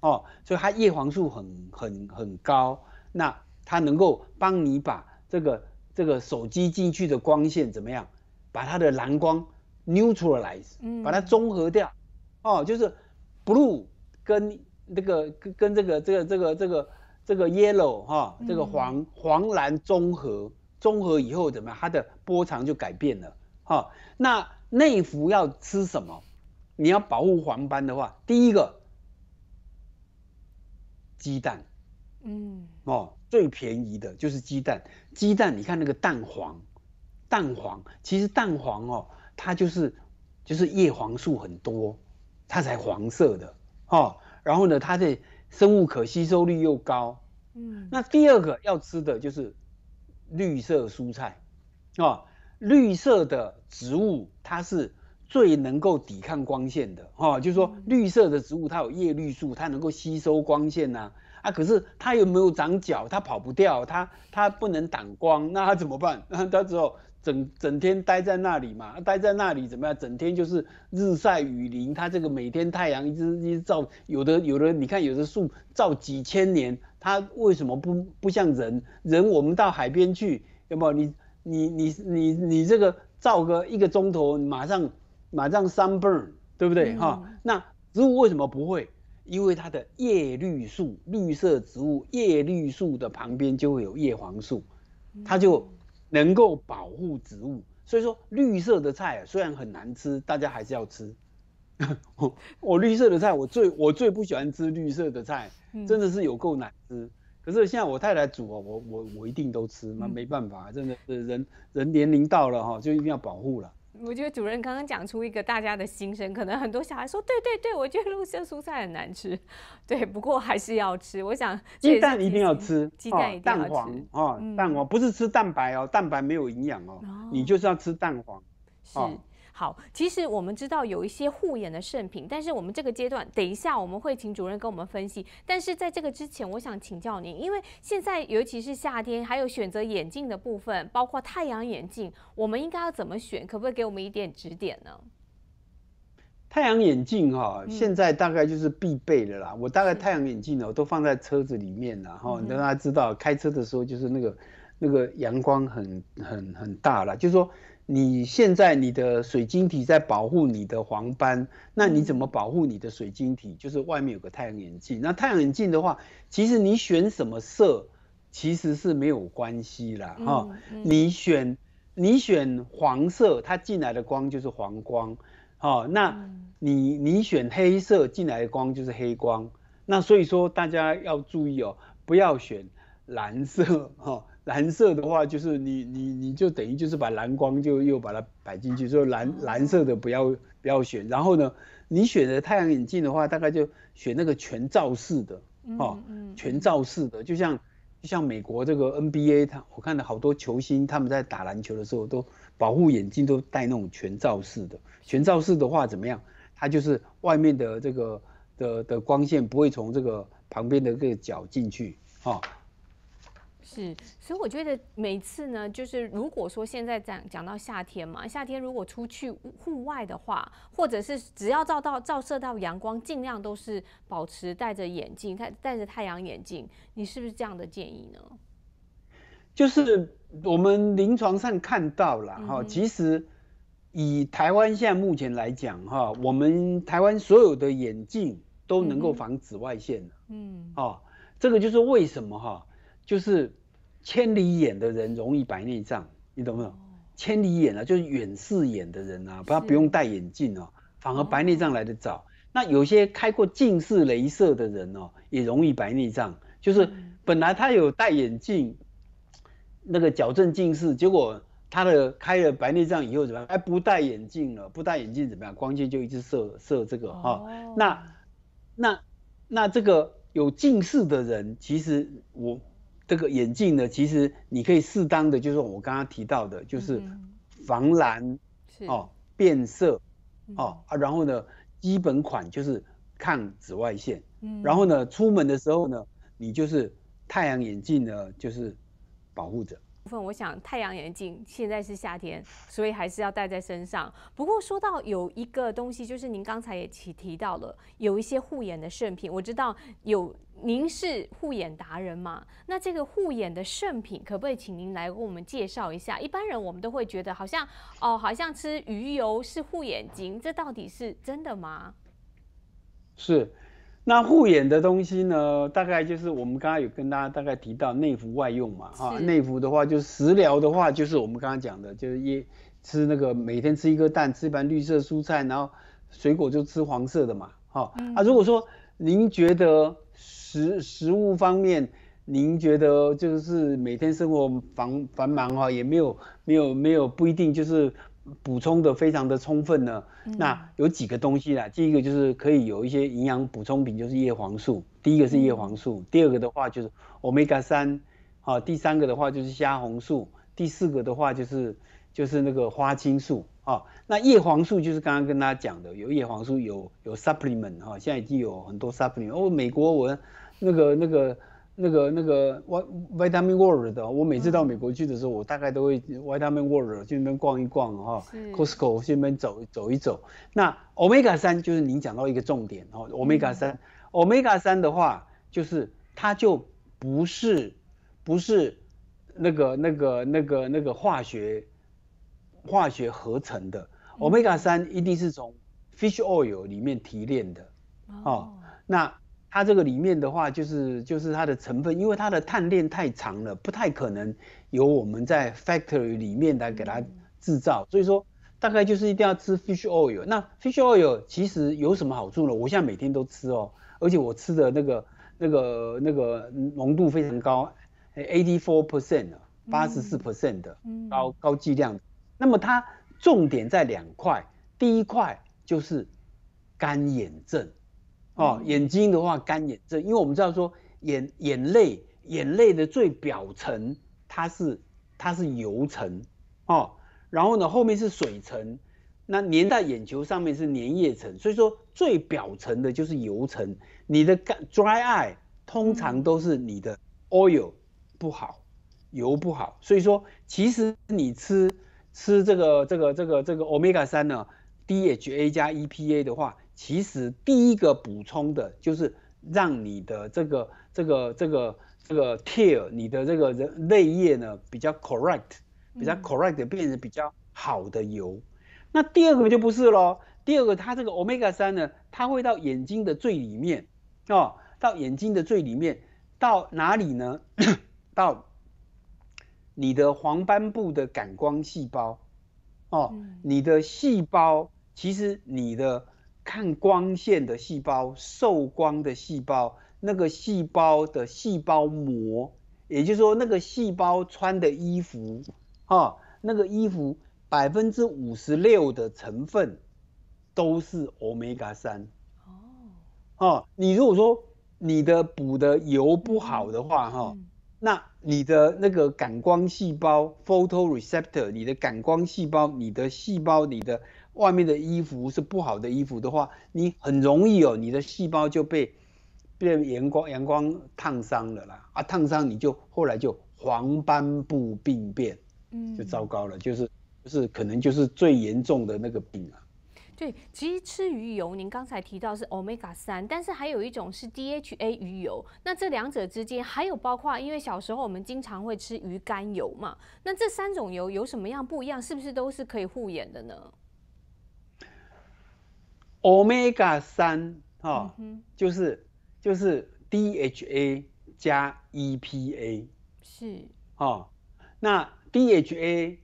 哦，所以它叶黄素很很很高，那它能够帮你把这个这个手机进去的光线怎么样，把它的蓝光 neutralize，嗯，把它综合掉，哦，就是 blue 跟那个跟跟这个这个这个这个这个 yellow 哈，这个黄黄蓝综合，综合以后怎么样，它的波长就改变了哈。那内服要吃什么？你要保护黄斑的话，第一个。鸡蛋，嗯，哦，最便宜的就是鸡蛋。鸡蛋，你看那个蛋黄，蛋黄其实蛋黄哦，它就是就是叶黄素很多，它才黄色的，哦。然后呢，它的生物可吸收率又高，嗯。那第二个要吃的就是绿色蔬菜，哦，绿色的植物它是。最能够抵抗光线的哈，就是说绿色的植物它有叶绿素，它能够吸收光线呐，啊，可是它又没有长脚，它跑不掉，它它不能挡光，那它怎么办？那 它只有整整天待在那里嘛，待在那里怎么样？整天就是日晒雨淋，它这个每天太阳一直一直照，有的有的你看有的树照几千年，它为什么不不像人？人我们到海边去，有没有？你你你你你这个照个一个钟头，马上。马上 sunburn，对不对？哈，那植物为什么不会？因为它的叶绿素，绿色植物叶绿素的旁边就会有叶黄素，它就能够保护植物。所以说，绿色的菜虽然很难吃，大家还是要吃。我 我绿色的菜，我最我最不喜欢吃绿色的菜，真的是有够难吃。可是现在我太太煮哦，我我我一定都吃，那没办法，真的是人人年龄到了哈，就一定要保护了。我觉得主任刚刚讲出一个大家的心声，可能很多小孩说：“对对对，我觉得绿色蔬菜很难吃，对，不过还是要吃。”我想鸡蛋一定要吃，鸡蛋一蛋黄哦，蛋黄不是吃蛋白哦，蛋白没有营养哦，你就是要吃蛋黄。是。好，其实我们知道有一些护眼的圣品，但是我们这个阶段，等一下我们会请主任跟我们分析。但是在这个之前，我想请教您，因为现在尤其是夏天，还有选择眼镜的部分，包括太阳眼镜，我们应该要怎么选？可不可以给我们一点指点呢？太阳眼镜哈，现在大概就是必备的啦。我大概太阳眼镜呢，我都放在车子里面了哈。让大家知道，开车的时候就是那个那个阳光很很很大了，就是说。你现在你的水晶体在保护你的黄斑，那你怎么保护你的水晶体？就是外面有个太阳眼镜。那太阳眼镜的话，其实你选什么色，其实是没有关系啦，哈。你选你选黄色，它进来的光就是黄光，哦。那你你选黑色，进来的光就是黑光。那所以说大家要注意哦，不要选蓝色，哈。蓝色的话，就是你你你就等于就是把蓝光就又把它摆进去，以蓝蓝色的不要不要选。然后呢，你选的太阳眼镜的话，大概就选那个全罩式的，哦，全罩式的，就像就像美国这个 NBA 他我看了好多球星他们在打篮球的时候都保护眼镜都戴那种全罩式的。全罩式的话怎么样？它就是外面的这个的的光线不会从这个旁边的这个角进去，哈。是，所以我觉得每次呢，就是如果说现在讲讲到夏天嘛，夏天如果出去户外的话，或者是只要照到照射到阳光，尽量都是保持戴着眼镜，戴戴着太阳眼镜，你是不是这样的建议呢？就是我们临床上看到了哈，其实以台湾现在目前来讲哈，我们台湾所有的眼镜都能够防紫外线嗯，哦，这个就是为什么哈。就是千里眼的人容易白内障，你懂没有？千里眼啊，就是远视眼的人啊，要不用戴眼镜哦，反而白内障来得早。那有些开过近视镭射的人哦，也容易白内障。就是本来他有戴眼镜，那个矫正近视，结果他的开了白内障以后怎么样？哎，不戴眼镜了，不戴眼镜怎么样？光线就一直射射这个哈。那那那这个有近视的人，其实我。这个眼镜呢，其实你可以适当的，就是我刚刚提到的，就是防蓝哦，变色哦，啊，然后呢，基本款就是抗紫外线，嗯，然后呢，出门的时候呢，你就是太阳眼镜呢，就是保护者。部分我想太阳眼镜现在是夏天，所以还是要戴在身上。不过说到有一个东西，就是您刚才也提提到了有一些护眼的圣品，我知道有您是护眼达人嘛？那这个护眼的圣品，可不可以请您来为我们介绍一下？一般人我们都会觉得好像哦，好像吃鱼油是护眼睛，这到底是真的吗？是。那护眼的东西呢？大概就是我们刚刚有跟大家大概提到内服外用嘛，哈，内服的话就是食疗的话，就是我们刚刚讲的，就是一吃那个每天吃一个蛋，吃一盘绿色蔬菜，然后水果就吃黄色的嘛，哈。啊，如果说您觉得食食物方面，您觉得就是每天生活繁繁忙哈，也没有没有没有不一定就是。补充的非常的充分呢，那有几个东西啦，第一个就是可以有一些营养补充品，就是叶黄素，第一个是叶黄素，第二个的话就是 omega 三，好，第三个的话就是虾红素，第四个的话就是就是那个花青素，好，那叶黄素就是刚刚跟大家讲的，有叶黄素有有 supplement 哈，现在已经有很多 supplement，哦，美国文那个那个。那个那个 Vitamin World 的，我每次到美国去的时候，我大概都会 Vitamin World 去那边逛一逛哈，Costco 去那边走走一走。那 Omega 三就是您讲到一个重点哦，Omega 三，Omega 三的话就是它就不是不是那个那个那个那个化学化学合成的，Omega 三一定是从 Fish Oil 里面提炼的哦，那。它这个里面的话，就是就是它的成分，因为它的碳链太长了，不太可能由我们在 factory 里面来给它制造，所以说大概就是一定要吃 fish oil。那 fish oil 其实有什么好处呢？我现在每天都吃哦，而且我吃的那个那个那个浓度非常高，eighty four percent 八十四 percent 的，高高剂量。那么它重点在两块，第一块就是干眼症。哦，眼睛的话干眼症，因为我们知道说眼眼泪眼泪的最表层它是它是油层哦，然后呢后面是水层，那粘在眼球上面是粘液层，所以说最表层的就是油层，你的干 dry eye 通常都是你的 oil 不好油不好，所以说其实你吃吃这个这个这个这个 omega 三呢 DHA 加 EPA 的话。其实第一个补充的就是让你的这个这个这个这个 tear 你的这个泪液呢比较 correct，比较 correct 变成比较好的油。那第二个就不是喽。第二个它这个 omega 三呢，它会到眼睛的最里面哦，到眼睛的最里面到哪里呢？到你的黄斑部的感光细胞哦，你的细胞其实你的。看光线的细胞，受光的细胞，那个细胞的细胞膜，也就是说那个细胞穿的衣服，哈，那个衣服百分之五十六的成分都是 omega 三。哦，哦，你如果说你的补的油不好的话，哈，那你的那个感光细胞 （photoreceptor），你的感光细胞，你的细胞你的。外面的衣服是不好的衣服的话，你很容易哦，你的细胞就被被阳光阳光烫伤了啦啊，烫伤你就后来就黄斑部病变，嗯，就糟糕了，就是就是可能就是最严重的那个病啊。对，其实吃鱼油，您刚才提到是 omega 三，但是还有一种是 DHA 鱼油，那这两者之间还有包括，因为小时候我们经常会吃鱼肝油嘛，那这三种油有什么样不一样？是不是都是可以护眼的呢？Omega 三，哈，就是就是 DHA 加 EPA，是，哦，那 DHA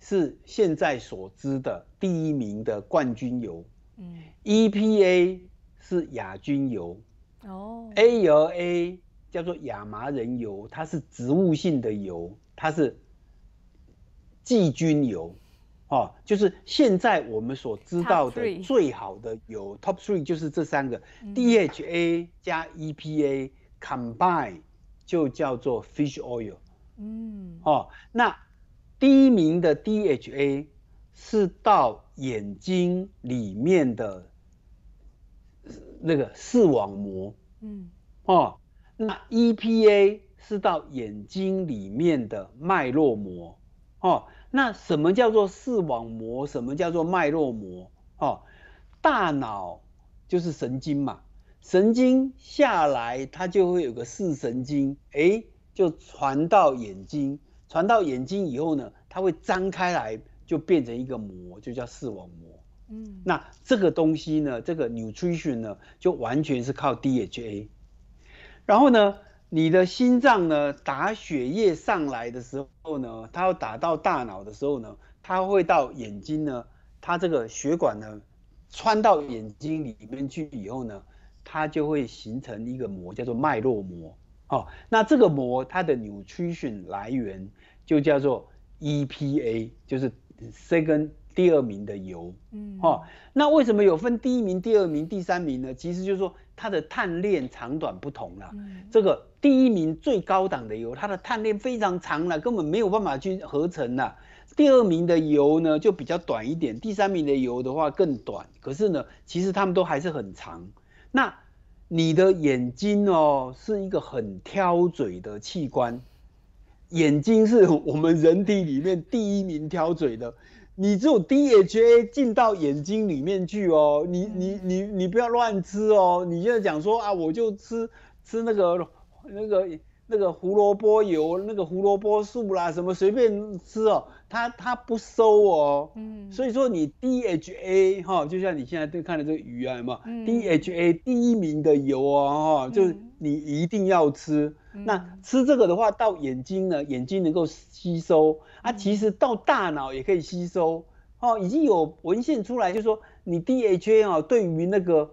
是现在所知的第一名的冠军油，嗯，EPA 是亚军油，哦，ALA 叫做亚麻仁油，它是植物性的油，它是季军油。哦，就是现在我们所知道的最好的有 top three，就是这三个 DHA 加 EPA combine 就叫做 fish oil。嗯，哦，那第一名的 DHA 是到眼睛里面的那个视网膜。嗯，哦，那 EPA 是到眼睛里面的脉络膜。哦。那什么叫做视网膜？什么叫做脉络膜？哦，大脑就是神经嘛，神经下来它就会有个视神经，哎，就传到眼睛，传到眼睛以后呢，它会张开来，就变成一个膜，就叫视网膜。嗯，那这个东西呢，这个 nutrition 呢，就完全是靠 DHA，然后呢。你的心脏呢，打血液上来的时候呢，它要打到大脑的时候呢，它会到眼睛呢，它这个血管呢，穿到眼睛里面去以后呢，它就会形成一个膜，叫做脉络膜。哦，那这个膜它的 nutrition 来源就叫做 EPA，就是 second。第二名的油，嗯，哦，那为什么有分第一名、第二名、第三名呢？其实就是说它的碳链长短不同啦。这个第一名最高档的油，它的碳链非常长了，根本没有办法去合成啦。第二名的油呢，就比较短一点；第三名的油的话更短。可是呢，其实它们都还是很长。那你的眼睛哦，是一个很挑嘴的器官，眼睛是我们人体里面第一名挑嘴的。你只有 DHA 进到眼睛里面去哦，你你你你不要乱吃哦，你现在讲说啊，我就吃吃那个那个。那个胡萝卜油，那个胡萝卜素啦，什么随便吃哦，它它不收哦，嗯，所以说你 DHA 哈，就像你现在在看的这个鱼啊嘛，DHA 第一名的油啊哈，就你一定要吃。那吃这个的话，到眼睛呢，眼睛能够吸收，啊，其实到大脑也可以吸收，哦，已经有文献出来就是说你 DHA 哦，对于那个。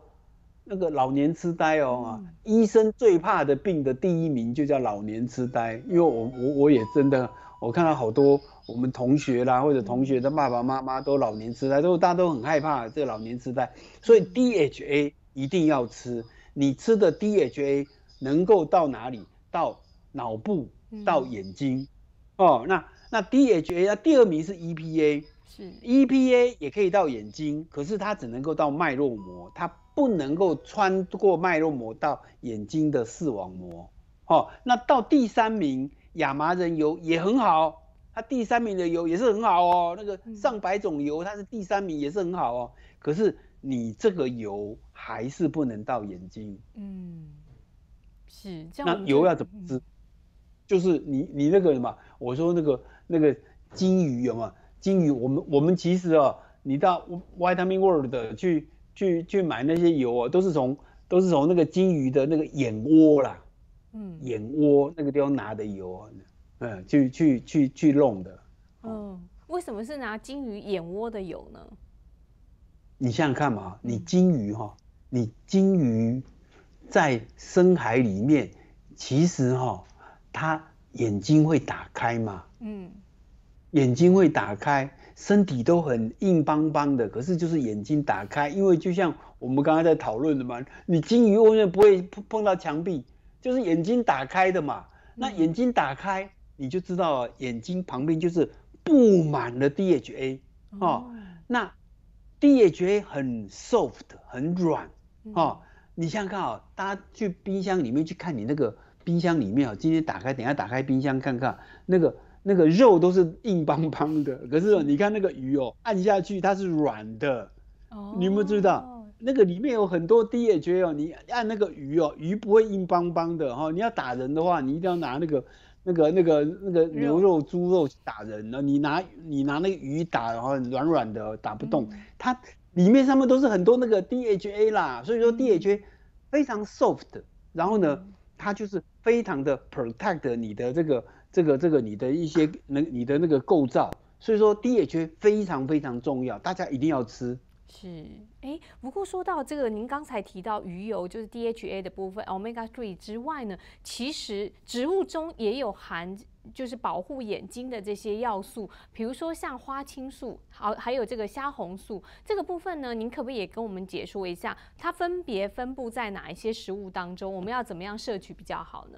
那个老年痴呆哦啊，医生最怕的病的第一名就叫老年痴呆，因为我我我也真的我看到好多我们同学啦，或者同学的爸爸妈妈都老年痴呆，都大家都很害怕这个老年痴呆，所以 DHA 一定要吃，你吃的 DHA 能够到哪里？到脑部，到眼睛，哦，那那 DHA 第二名是 EPA，是 EPA 也可以到眼睛，可是它只能够到脉络膜，它。不能够穿过脉络膜到眼睛的视网膜，哦，那到第三名亚麻仁油也很好，它第三名的油也是很好哦，那个上百种油它是第三名也是很好哦，可是你这个油还是不能到眼睛，嗯，是，那油要怎么？就是你你那个什么，我说那个那个金鱼有吗？金鱼我们我们其实哦，你到 Vitamin World 去。去去买那些油哦，都是从都是从那个金鱼的那个眼窝啦，嗯，眼窝那个地方拿的油啊，嗯，去去去去弄的。嗯，为什么是拿金鱼眼窝的油呢？你想想看嘛，你金鱼哈，你金鱼在深海里面，其实哈，它眼睛会打开嘛，嗯。眼睛会打开，身体都很硬邦邦的，可是就是眼睛打开，因为就像我们刚刚在讨论的嘛，你金鱼永远不会碰碰到墙壁，就是眼睛打开的嘛。那眼睛打开，你就知道眼睛旁边就是布满了 DHA 哦。那 DHA 很 soft，很软哦。你想想看哦，大家去冰箱里面去看你那个冰箱里面哦，今天打开，等下打开冰箱看看那个。那个肉都是硬邦邦的，可是你看那个鱼哦，按下去它是软的。你有没有知道？那个里面有很多 DHA 哦，你按那个鱼哦，鱼不会硬邦邦的哈。你要打人的话，你一定要拿那个、那个、那个、那个牛肉、猪肉打人。然后你拿你拿那个鱼打，然后软软的，打不动。它里面上面都是很多那个 DHA 啦，所以说 DHA 非常 soft。然后呢，它就是非常的 protect 你的这个。这个这个你的一些那你的那个构造，所以说 DHA 非常非常重要，大家一定要吃。是，哎，不过说到这个，您刚才提到鱼油就是 DHA 的部分 Omega three 之外呢，其实植物中也有含，就是保护眼睛的这些要素，比如说像花青素，好，还有这个虾红素，这个部分呢，您可不可以也跟我们解说一下，它分别分布在哪一些食物当中？我们要怎么样摄取比较好呢？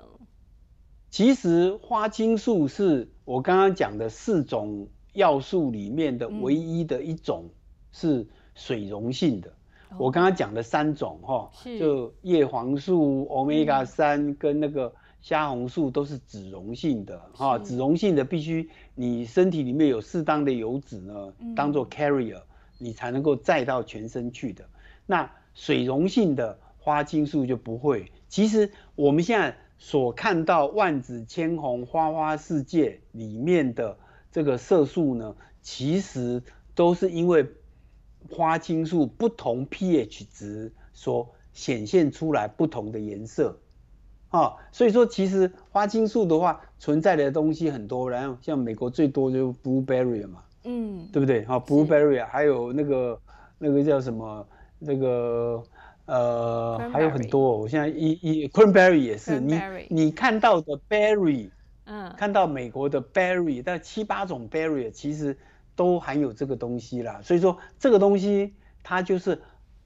其实花青素是我刚刚讲的四种要素里面的唯一的一种是水溶性的。我刚刚讲的三种哈，就叶黄素、欧米伽三跟那个虾红素都是脂溶性的哈，脂溶性的必须你身体里面有适当的油脂呢，当做 carrier，你才能够载到全身去的。那水溶性的花青素就不会。其实我们现在。所看到万紫千红花花世界里面的这个色素呢，其实都是因为花青素不同 pH 值所显现出来不同的颜色啊。所以说，其实花青素的话存在的东西很多，然后像美国最多就 blueberry 嘛，嗯，对不对啊？blueberry 还有那个那个叫什么那个。呃，还有很多，我现在一一，cranberry 也是，你你看到的 berry，嗯，看到美国的 berry，但七八种 berry 其实都含有这个东西啦，所以说这个东西它就是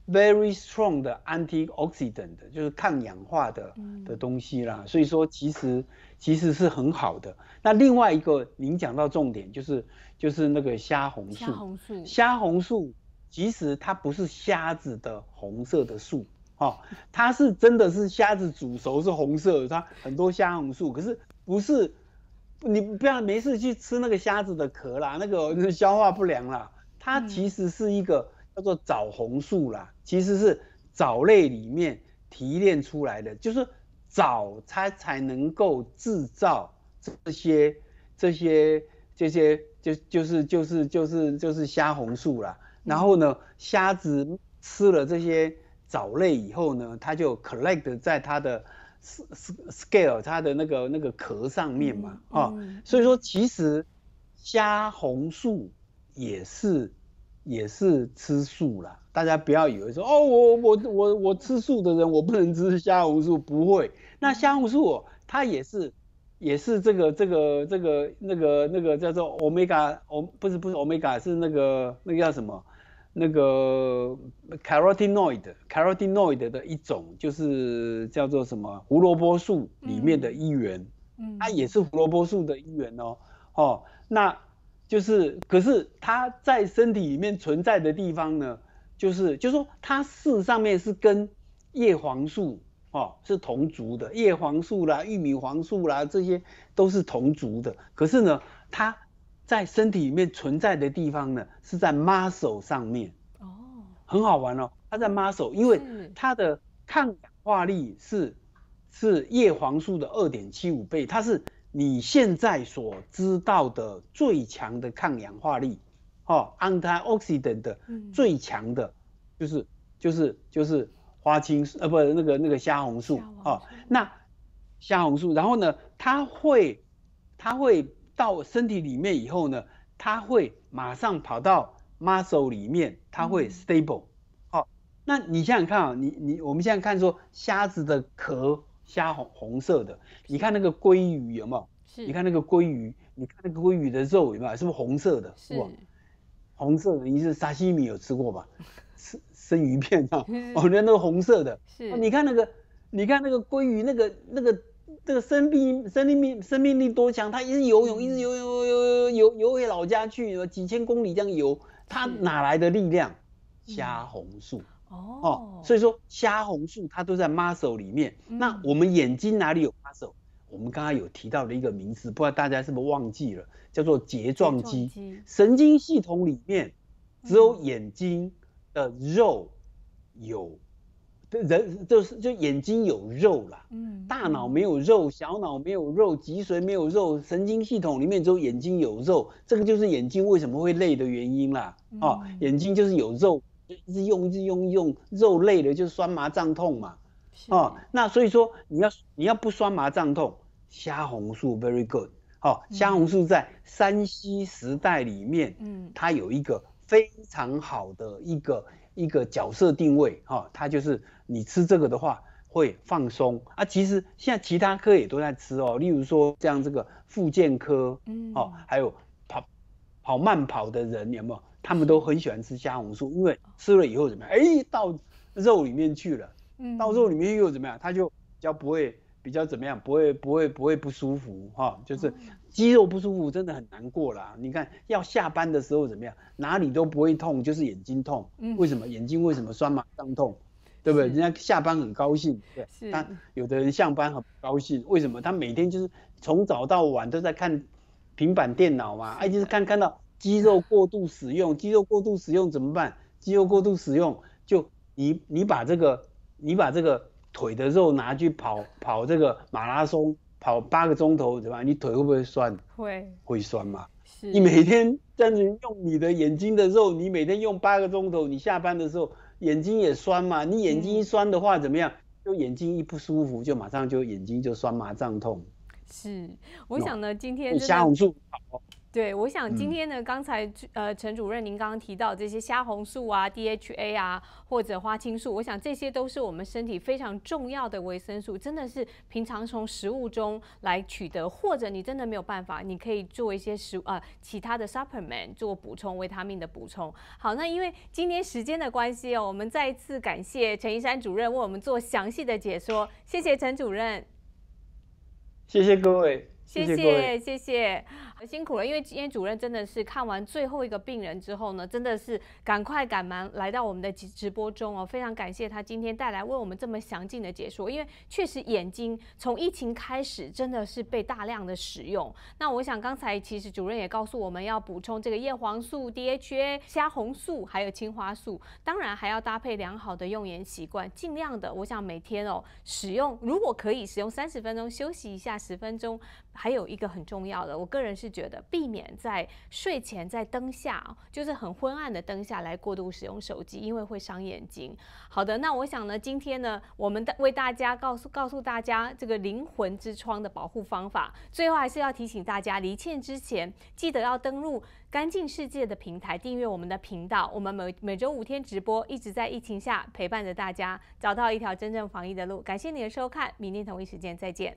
very strong 的 antioxidant 的，就是抗氧化的的东西啦，所以说其实其实是很好的。那另外一个您讲到重点就是就是那个虾红素，虾红素，虾红素。其实它不是虾子的红色的素，哦，它是真的是虾子煮熟是红色，它很多虾红素，可是不是你不要没事去吃那个虾子的壳啦，那个消化不良啦。它其实是一个叫做藻红素啦，其实是藻类里面提炼出来的，就是藻它才能够制造这些这些这些，就就是就是就是就是虾红素啦。然后呢，虾子吃了这些藻类以后呢，它就 collect 在它的 sc a l e 它的那个那个壳上面嘛啊，所以说其实虾红素也是也是吃素啦。大家不要以为说哦，我我我我吃素的人我不能吃虾红素，不会。那虾红素它也是也是这个这个这个那个那个叫做 omega，哦不是不是 omega，是那个那个叫什么？那个 i n o i d 的一种，就是叫做什么胡萝卜素里面的一员，它也是胡萝卜素的一员哦。哦，那就是，可是它在身体里面存在的地方呢，就是，就是说它四上面是跟叶黄素哦是同族的，叶黄素啦、玉米黄素啦，这些都是同族的。可是呢，它在身体里面存在的地方呢，是在 muscle 上面。哦，很好玩哦。它在 muscle，因为它的抗氧化力是是叶黄素的二点七五倍，它是你现在所知道的最强的抗氧化力。哦 antioxidant 的最强的，就是就是就是花青素呃，不，那个那个虾红素哦，那虾红素，然后呢，它会它会。到身体里面以后呢，它会马上跑到 muscle 里面，它会 stable。好，那你想想看啊，你你我们现在看说虾子的壳，虾红红色的，你看那个鲑鱼有没有？是。你看那个鲑鱼，你看那个鲑鱼的肉有没有？是不是红色的？是。红色的，你是沙西米有吃过吧？是生鱼片啊，哦，人家那是红色的。是。你看那个，你看那个鲑鱼那个那个。这个生命、生命力、生命力多强？他一直游泳，一直游泳，游游游回老家去，几千公里这样游，他哪来的力量？虾红素哦，所以说虾红素它都在 muscle 里面。那我们眼睛哪里有 muscle？我们刚刚有提到的一个名词，不知道大家是不是忘记了，叫做睫状肌。神经系统里面只有眼睛的肉有。人就是就眼睛有肉啦，嗯，大脑没有肉，小脑没有肉，脊髓没有肉，神经系统里面只有眼睛有肉，这个就是眼睛为什么会累的原因啦。哦，眼睛就是有肉，一直用一直用用肉累的就酸麻胀痛嘛。哦，那所以说你要你要不酸麻胀痛，虾红素 very good 哦，虾红素在山西时代里面，嗯，它有一个非常好的一个。一个角色定位，哈，它就是你吃这个的话会放松啊。其实现在其他科也都在吃哦，例如说像这个妇健科，嗯，哦，还有跑跑慢跑的人有没有？他们都很喜欢吃虾红素，因为吃了以后怎么样？哎，到肉里面去了，嗯，到肉里面又怎么样？它就比较不会，比较怎么样？不会不会不会不舒服哈，就是。肌肉不舒服真的很难过了。你看，要下班的时候怎么样？哪里都不会痛，就是眼睛痛。嗯，为什么眼睛为什么酸麻胀痛？对不对？人家下班很高兴，对，他有的人上班很高兴，为什么？他每天就是从早到晚都在看平板电脑嘛，他就是看看到肌肉过度使用。肌肉过度使用怎么办？肌肉过度使用，就你你把这个你把这个腿的肉拿去跑跑这个马拉松。跑八个钟头，对吧？你腿会不会酸？会，会酸嘛？是你每天这样子用你的眼睛的肉，你每天用八个钟头，你下班的时候眼睛也酸嘛？你眼睛一酸的话，怎么样？就眼睛一不舒服，就马上就眼睛就酸麻胀痛。是，我想呢，今天下素好。对，我想今天呢，刚才呃，陈主任您刚刚提到这些虾红素啊、DHA 啊，或者花青素，我想这些都是我们身体非常重要的维生素，真的是平常从食物中来取得，或者你真的没有办法，你可以做一些食啊其他的 supplement 做补充，维他命的补充。好，那因为今天时间的关系哦，我们再次感谢陈一山主任为我们做详细的解说，谢谢陈主任，谢谢各位，谢谢，谢谢。很辛苦了，因为今天主任真的是看完最后一个病人之后呢，真的是赶快赶忙来到我们的直播中哦，非常感谢他今天带来为我们这么详尽的解说。因为确实眼睛从疫情开始真的是被大量的使用。那我想刚才其实主任也告诉我们要补充这个叶黄素、DHA、虾红素还有青花素，当然还要搭配良好的用眼习惯，尽量的我想每天哦使用，如果可以使用三十分钟休息一下十分钟。还有一个很重要的，我个人是。是觉得避免在睡前在灯下，就是很昏暗的灯下来过度使用手机，因为会伤眼睛。好的，那我想呢，今天呢，我们为大家告诉告诉大家这个灵魂之窗的保护方法。最后还是要提醒大家，离线之前记得要登录干净世界的平台，订阅我们的频道。我们每每周五天直播，一直在疫情下陪伴着大家，找到一条真正防疫的路。感谢你的收看，明天同一时间再见。